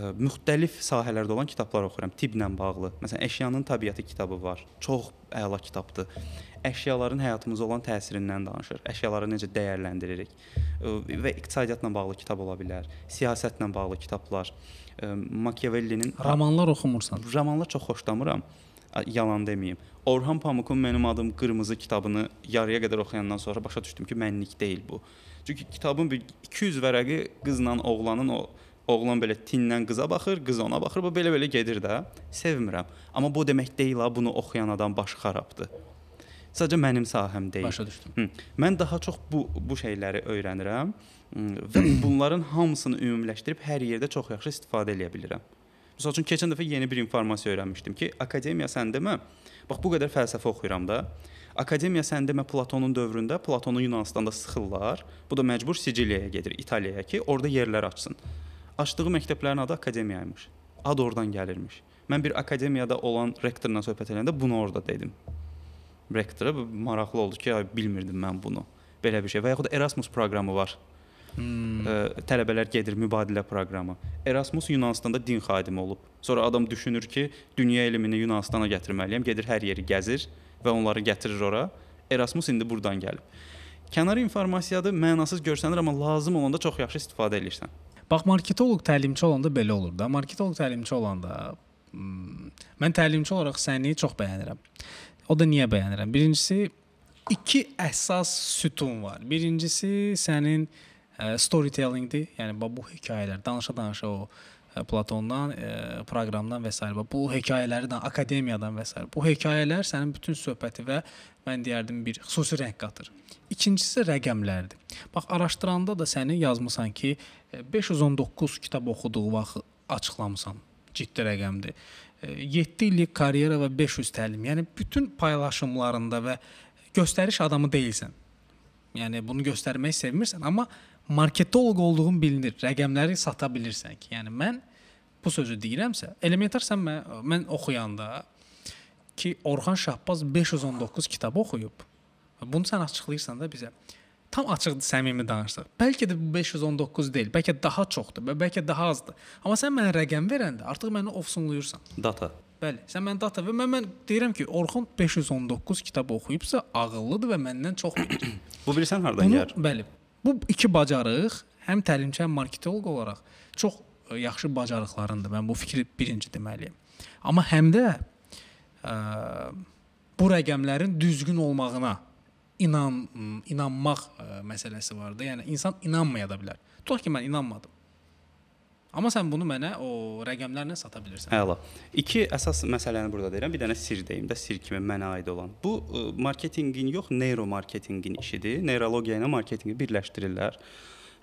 e, müxtəlif sahələrdə olan kitablar oxuyuram, tibblə bağlı. Məsələn, əşyanın təbiəti kitabı var. Çox əla kitabdır. Əşyaların həyatımıza olan təsirindən danışır. Əşyaları necə dəyərləndiririk ə, e, və iqtisadiyyatla bağlı kitab ola bilər, siyasətlə bağlı kitablar. Ə, e, Machiavellinin romanlar oxumursan? Romanlar çox xoşlamıram yalan deməyim. Orhan Pamukun Mənim adım qırmızı kitabını yarıya qədər oxuyandan sonra başa düşdüm ki, mənlik deyil bu. Çünki kitabın bir 200 vərəqi qızla oğlanın o oğlan belə tinlə qıza baxır, qız ona baxır, bu belə-belə gedir də. Sevmirəm. Amma bu demək deyil ha, bunu oxuyan adam başı xarabdır. Sadəcə mənim sahəm deyil. Başa düşdüm. Hı. Mən daha çox bu bu şeyləri öyrənirəm və bunların hamısını ümumiləşdirib hər yerdə çox yaxşı istifadə edə bilirəm. Məsəl üçün keçən dəfə yeni bir informasiya öyrənmişdim ki, akademiya sən demə, bax bu qədər fəlsəfə oxuyuram da. Akademiya sən demə Platonun dövründə Platonu Yunanıstanda sıxırlar. Bu da məcbur Siciliyaya gedir, İtaliyaya ki, orada yerlər açsın. Açdığı məktəblərin adı akademiyaymış. Ad oradan gəlirmiş. Mən bir akademiyada olan rektorla söhbət edəndə bunu orada dedim. Rektora maraqlı oldu ki, ay bilmirdim mən bunu. Belə bir şey. Və yaxud da Erasmus proqramı var. Hmm. Ə, tələbələr gedir mübadilə proqramı. Erasmus Yunanıstanda din xadimi olub. Sonra adam düşünür ki, dünya elmini Yunanıstana gətirməliyəm. Gedir hər yeri gəzir və onları gətirir ora. Erasmus indi burdan gəlib. Kənar informasiyadır, mənasız görsənir, amma lazım olanda çox yaxşı istifadə edirsən. Bax marketoloq təlimçi olanda belə olur da. Marketoloq təlimçi olanda hmm, mən təlimçi olaraq səni çox bəyənirəm. O da niyə bəyənirəm? Birincisi iki əsas sütun var. Birincisi sənin e, storytellingdir. Yəni bu hekayələr danışa-danışa o E, Platondan, e, proqramdan və s. bu hekayələrdən, akademiyadan və s. Bu hekayələr sənin bütün söhbəti və mən deyərdim bir xüsusi rəng qatır. İkincisi rəqəmlərdir. Bax araşdıranda da səni yazmısan ki, 519 e, kitab oxuduğu vaxt açıqlamısan. Ciddi rəqəmdir. 7 e, illik karyera və 500 təlim. Yəni bütün paylaşımlarında və göstəriş adamı deyilsən. Yəni bunu göstərməyi sevmirsən, amma marketoloq olduğun bilinir. Rəqəmləri sata bilirsən ki, yəni mən bu sözü deyirəmsə, elementar sən mən, mən oxuyanda ki, Orxan Şahbaz 519 kitabı oxuyub. Bunu sən açıqlayırsan da bizə. Tam açıq səmimi danışsaq, bəlkə də bu 519 deyil, bəlkə daha çoxdur, bəlkə daha azdır. Amma sən mənə rəqəm verəndə artıq məni ofsunluyursan. Data. Bəli, sən mənə data və mən, mən deyirəm ki, Orxan 519 kitab oxuyubsa, ağıllıdır və məndən çox bilir. bu bilirsən hardan gəlir? Bəli, Bu iki bacarıq həm təlimçi, həm marketoloq olaraq çox e, yaxşı bacarıqlarındır. Mən bu fikri birinci deməliyəm. Amma həm də ə, e, bu rəqəmlərin düzgün olmağına inan inanmaq ə, e, məsələsi var da. Yəni insan inanmaya da bilər. Tutaq ki, mən inanmadım. Amma sən bunu mənə o rəqəmlərlə sata bilirsən. Əla. İki əsas məsələni burada deyirəm. Bir dənə sir deyim də, sir kimi mənə aid olan. Bu marketinqin yox, neyromarketinqin işidir. Neyrologiya ilə marketinqi birləşdirirlər.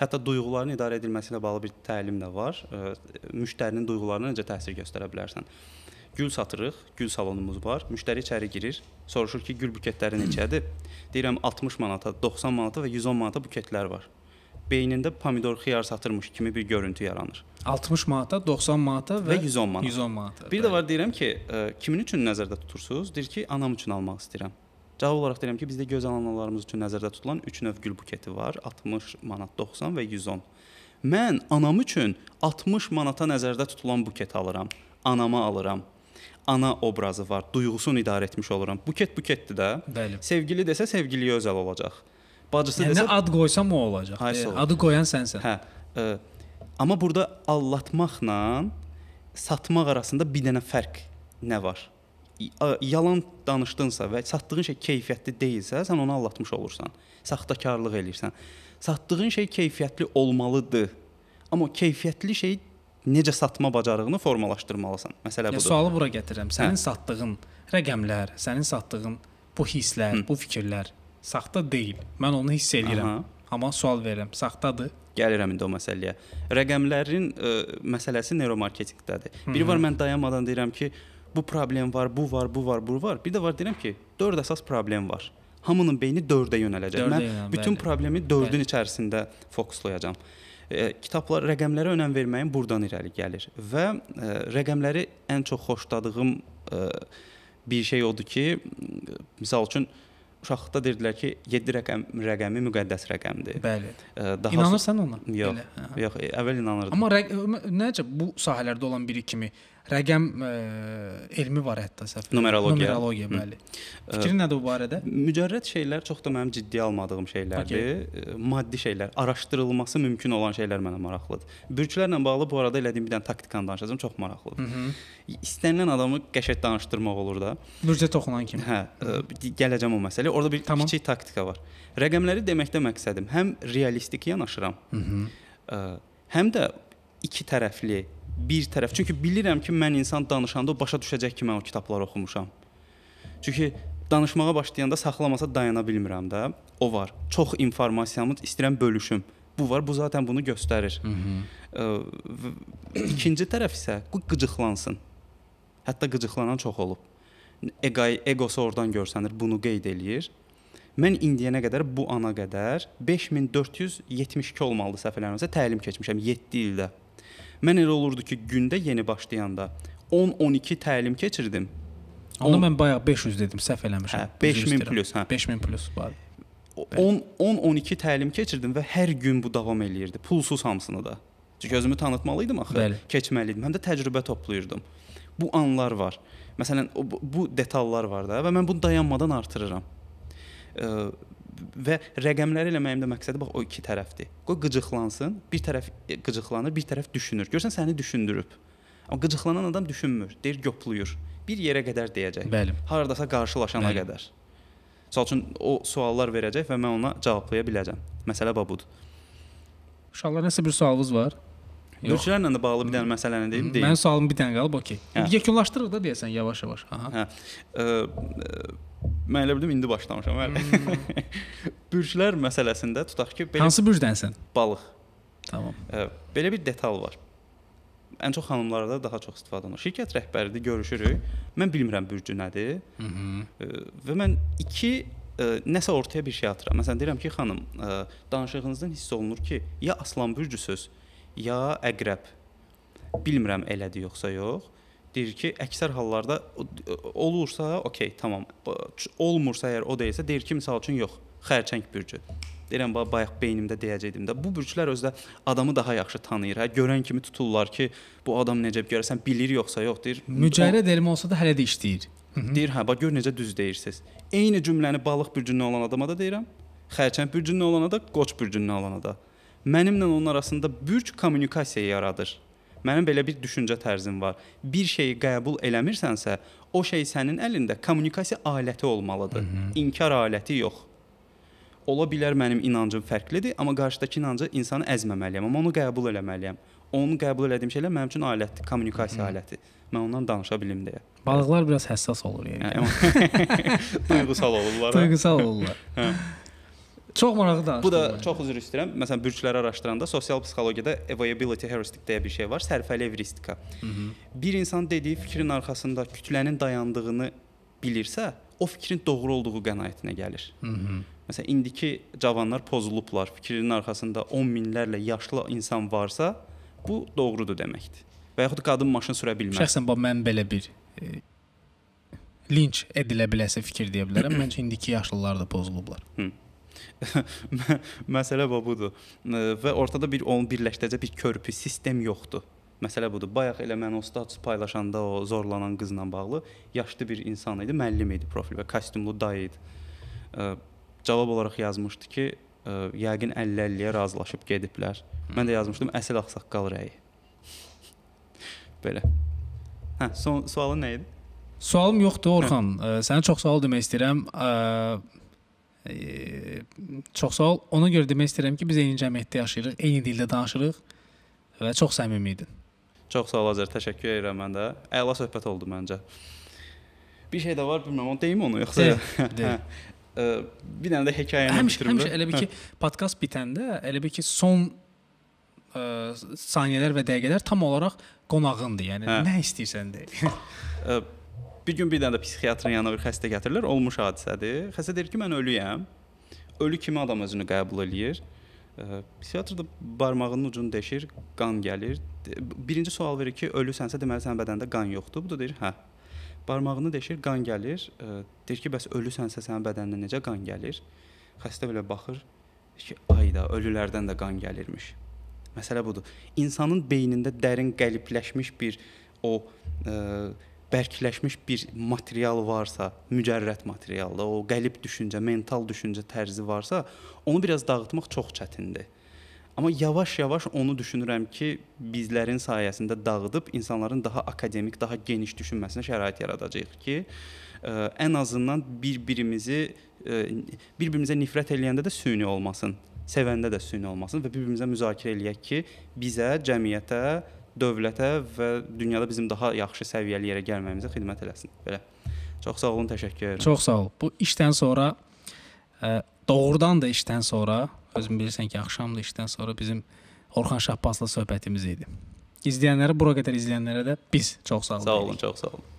Hətta duyğuların idarə edilməsi ilə bağlı bir təlim də var. Müştərinin duyğularına necə təsir göstərə bilərsən? Gül satırıq, gül salonumuz var. Müştəri içəri girir, soruşur ki, gül buketləri neçədir? Deyirəm 60 manata, 90 manata və 110 manata buketlər var. Beynində pomidor, xiyar satırmış kimi bir görüntü yaranır 60 manata, 90 manata və, və 110 manata. 110 manata. Bir bəli. də var deyirəm ki, ə, e, kimin üçün nəzərdə tutursunuz? Deyir ki, anam üçün almaq istəyirəm. Cavab olaraq deyirəm ki, bizdə göz analarımız üçün nəzərdə tutulan 3 növ gül buketi var. 60 manat, 90 və 110. Mən anam üçün 60 manata nəzərdə tutulan buket alıram. Anama alıram ana obrazı var. Duyğusunu idarə etmiş oluram. Buket buketdir də. Bəli. Sevgili desə sevgiliyə özəl olacaq. Bacısı yəni, desə nə ad qoysam o olacaq. Hayır, e, adı qoyan sənsən. Hə. E, Amma burada allatmaqla satmaq arasında bir dənə fərq nə var? Yalan danışdınsa və satdığın şey keyfiyyətli deyilsə, sən onu allatmış olursan. Saxtakarlıq eləyirsən. Satdığın şey keyfiyyətli olmalıdır. Amma keyfiyyətli şey necə satma bacarığını formalaşdırmalısan. Məsələ ya, budur. Sualı bura gətirirəm. Hə. Sənin hə? satdığın rəqəmlər, sənin satdığın bu hisslər, Hı. bu fikirlər saxta deyil. Mən onu hiss eləyirəm. Aha. Amma sual verirəm. Saxtadır? Gəlirəm indi o məsələyə. Rəqəmlərin ə, e, məsələsi neuromarketinqdədir. Biri var mən dayanmadan deyirəm ki, bu problem var, bu var, bu var, bu var. Bir də var deyirəm ki, 4 əsas problem var. Hamının beyni 4-ə yönələcək. Dördə mən yönəm, bütün bəli. problemi 4-ün içərisində fokuslayacağam. E, kitablar rəqəmlərə önəm verməyin burdan irəli gəlir və e, rəqəmləri ən çox xoşladığım e, bir şey odur ki, misal üçün e, uşaqlıqda dedilər ki, 7 rəqəm rəqəmi müqəddəs rəqəmdir. Bəli. Daha İnanırsan ona? Yox. Belə, hə. yox, əvvəl inanırdım. Amma rəq necə bu sahələrdə olan biri kimi rəqəm ə, e, elmi var hətta səhv. Numerologiya. Numerologiya bəli. Hı. Fikrin nədir bu barədə? Mücərrəd şeylər çox da mənim ciddi almadığım şeylərdir. Okay. Maddi şeylər, araşdırılması mümkün olan şeylər mənə maraqlıdır. Bürklərlə bağlı bu arada elədiyim bir dənə taktikanı danışacağam, çox maraqlıdır. Hı -hı. İstənilən adamı qəşəng danışdırmaq olur da. Bürcə toxunan kimi. Hə, ə, gələcəm o məsələyə. Orada bir tamam. kiçik taktika var. Rəqəmləri deməkdə məqsədim həm realistik yanaşıram. Hı -hı. Ə, həm də iki tərəfli bir tərəf. Çünki bilirəm ki, mən insan danışanda o başa düşəcək ki, mən o kitabları oxumuşam. Çünki danışmağa başlayanda saxlamasa dayana bilmirəm də. O var. Çox informasiyamı istəyirəm bölüşüm. Bu var, bu zaten bunu göstərir. Hı -hı. İkinci tərəf isə qıcıqlansın. Hətta qıcıqlanan çox olub. Ego egosu oradan görsənir, bunu qeyd eləyir. Mən indiyənə qədər bu ana qədər 5472 olmalıdır səhv eləmirəmsə təlim keçmişəm 7 ildə. Mən elə olurdu ki, gündə yeni başlayanda 10-12 təlim keçirdim. Onda mən bayaq 500 dedim, səhv eləmişəm. Hə, 5000 plus, hə. 5000 plus var. 10 10 12 təlim keçirdim və hər gün bu davam eləyirdi. Pulsuz hamısını da. Çünki özümü tanıtmalı idim axı, Bəli. keçməli idim. Həm də təcrübə toplayırdım. Bu anlar var. Məsələn, bu detallar var da və mən bunu dayanmadan artırıram və rəqəmləri ilə mənim də məqsədi bax o iki tərəfdir. Qoy qıcıqlansın, bir tərəf qıcıqlanır, bir tərəf düşünür. Görsən səni düşündürüb. Amma qıcıqlanan adam düşünmür, deyir göplüyür. Bir yerə qədər deyəcək. Bəli. Hardasa qarşılaşana Bəli. qədər. Məsəl üçün o suallar verəcək və mən ona cavablaya biləcəm. Məsələ budur. Uşaqlar nəsə bir sualınız var? Ölçülərlə də bağlı bir dənə məsələni deyim, deyim. Mənim sualım bir dənə qalıb, okey. İndi hə. yekunlaşdırırıq da deyəsən yavaş-yavaş. Aha. Hə. Ə, mən elə bildim indi başlamışam, bəli. Hmm. Bürclər məsələsində tutaq ki, belə Hansı bürcdənsən? Balıq. Tamam. Ə, belə bir detal var. Ən çox xanımlarda daha çox istifadə olunur. Şirkət rəhbəri ilə görüşürük. Mən bilmirəm bürcü nədir. Hı -hı. Ə, və mən 2 nəsə ortaya bir şey atıram. Məsələn deyirəm ki, xanım, ə, danışığınızdan hiss olunur ki, ya aslan bürcüsüz, ya əqrəb. Bilmirəm elədir yoxsa yox deyir ki, əksər hallarda olursa, okey, tamam. Olmursa əgər o deyilsə, deyir ki, məsəl üçün yox, xərçəng bürcü. Deyirəm bax bayaq beynimdə deyəcəydim də. Bu bürclər özdə adamı daha yaxşı tanıyır. Hə, görən kimi tuturlar ki, bu adam necə görəsən bilir yoxsa yox deyir. Mücərrəd elm olsa da hələ də işləyir. Deyir, hə, bax gör necə düz deyirsiz. Eyni cümləni balıq bürcünün olan adama da deyirəm. Xərçəng bürcünün olana da, qoç bürcünün olana da. Mənimlə onun arasında bürc kommunikasiya yaradır. Mənim belə bir düşüncə tərzim var. Bir şeyi qəbul eləmirsənsə, o şey sənin əlində kommunikasiya aləti olmalıdır. Hı -hı. İnkar aləti yox. Ola bilər mənim inancım fərqlidir, amma qarşıdakı inancı insanı əzməməliyəm, amma onu qəbul eləməliyəm. Onu qəbul elədiyim şeylər mənim üçün alətdir, kommunikasiya Hı -hı. aləti. Mən ondan danışa bilim deyə. Balıqlar biraz həssas olur yəni. Hə, Duyğusal olurlar. Duyğusal olurlar. hə. hə. Çox maraqlı danışdın. Bu da çox üzr istəyirəm. Məsələn, bürcləri araşdıranda sosial psixologiyada evoyability heuristic deyə bir şey var, sərfəli evristika. Hı -hı. Bir insan dediyi fikrin arxasında kütlənin dayandığını bilirsə, o fikrin doğru olduğu qənaətinə gəlir. Hı -hı. Məsələn, indiki cavanlar pozulublar. Fikrinin arxasında 10 minlərlə yaşlı insan varsa, bu doğrudur deməkdir. Və yaxud qadın maşın sürə bilməz. Şəxsən bax mən belə bir e, linç edilə biləsə fikir deyə bilərəm. Məncə indiki yaşlılar da pozulublar. Hı. Məsələ bax budur. Və ortada bir onu birləşdirəcək bir körpü, sistem yoxdur. Məsələ budur. Bayaq elə mən o status paylaşanda o zorlanan qızla bağlı yaşlı bir insan idi, müəllim idi profil və kostyumlu dayı idi. Cavab olaraq yazmışdı ki, ə, yəqin 50-50-yə razılaşıb gediblər. Mən də yazmışdım əsl ağsaqqal rəyi. Belə. Hə, son sualın nə idi? Sualım yoxdur Orxan. Hə. Sənə çox sual demək istəyirəm. Ə, E, çox sağ ol. Ona görə demək istəyirəm ki, biz eyni cəmiyyətdə yaşayırıq, eyni dildə danışırıq və çox səmimi idin. Çox sağ ol Azər, təşəkkür edirəm mən də. Əla söhbət oldu məncə. Bir şey də var, bilmirəm, onu deyim onu yoxsa? Deyil. deyil. Ə, hə. bir dənə də hekayəni həmişə, bitirib. Həmişə elə bil ki, hə. podkast bitəndə elə bil ki, son ə, saniyələr və dəqiqələr tam olaraq qonağındır. Yəni hə. nə istəyirsən de. Bir gün bir dənə də psixiatrın yanına bir xəstə gətirirlər, olmuş hadisədir. Xəstə deyir ki, mən ölüyəm. Ölü kimi adam özünü qəbul eləyir. Psixiatr da barmağının ucunu deşir, qan gəlir. Birinci sual verir ki, ölüsənsə deməli sənin bədəndə qan yoxdur. Bu da deyir, hə. Barmağını deşir, qan gəlir. Deyir ki, bəs ölüsənsə sənin bədəninə necə qan gəlir? Xəstə belə baxır ki, ay da ölülərdən də qan gəlirmiş. Məsələ budur. İnsanın beynində dərin qəlibləşmiş bir o ə, bərkləşmiş bir material varsa, mücərrəd materialda, o qəlib düşüncə, mental düşüncə tərzi varsa, onu biraz dağıtmaq çox çətindir. Amma yavaş-yavaş onu düşünürəm ki, bizlərin sayəsində dağıdıb insanların daha akademik, daha geniş düşünməsinə şərait yaradacağıq ki, ə, e, ən azından bir-birimizi e, bir-birimizə nifrət eləyəndə də süni olmasın, sevəndə də süni olmasın və bir-birimizə müzakirə eləyək ki, bizə, cəmiyyətə dövlətə və dünyada bizim daha yaxşı səviyyəli yerə gəlməyimizə xidmət eləsin. Belə. Çox sağ olun, təşəkkür edirəm. Çox sağ ol. Bu işdən sonra ə, e, doğrudan da işdən sonra özün bilirsən ki, axşam da işdən sonra bizim Orxan Şahbazla söhbətimiz idi. İzləyənlərə bura qədər izləyənlərə də biz çox sağ olun. Sağ olun, deyirik. çox sağ olun.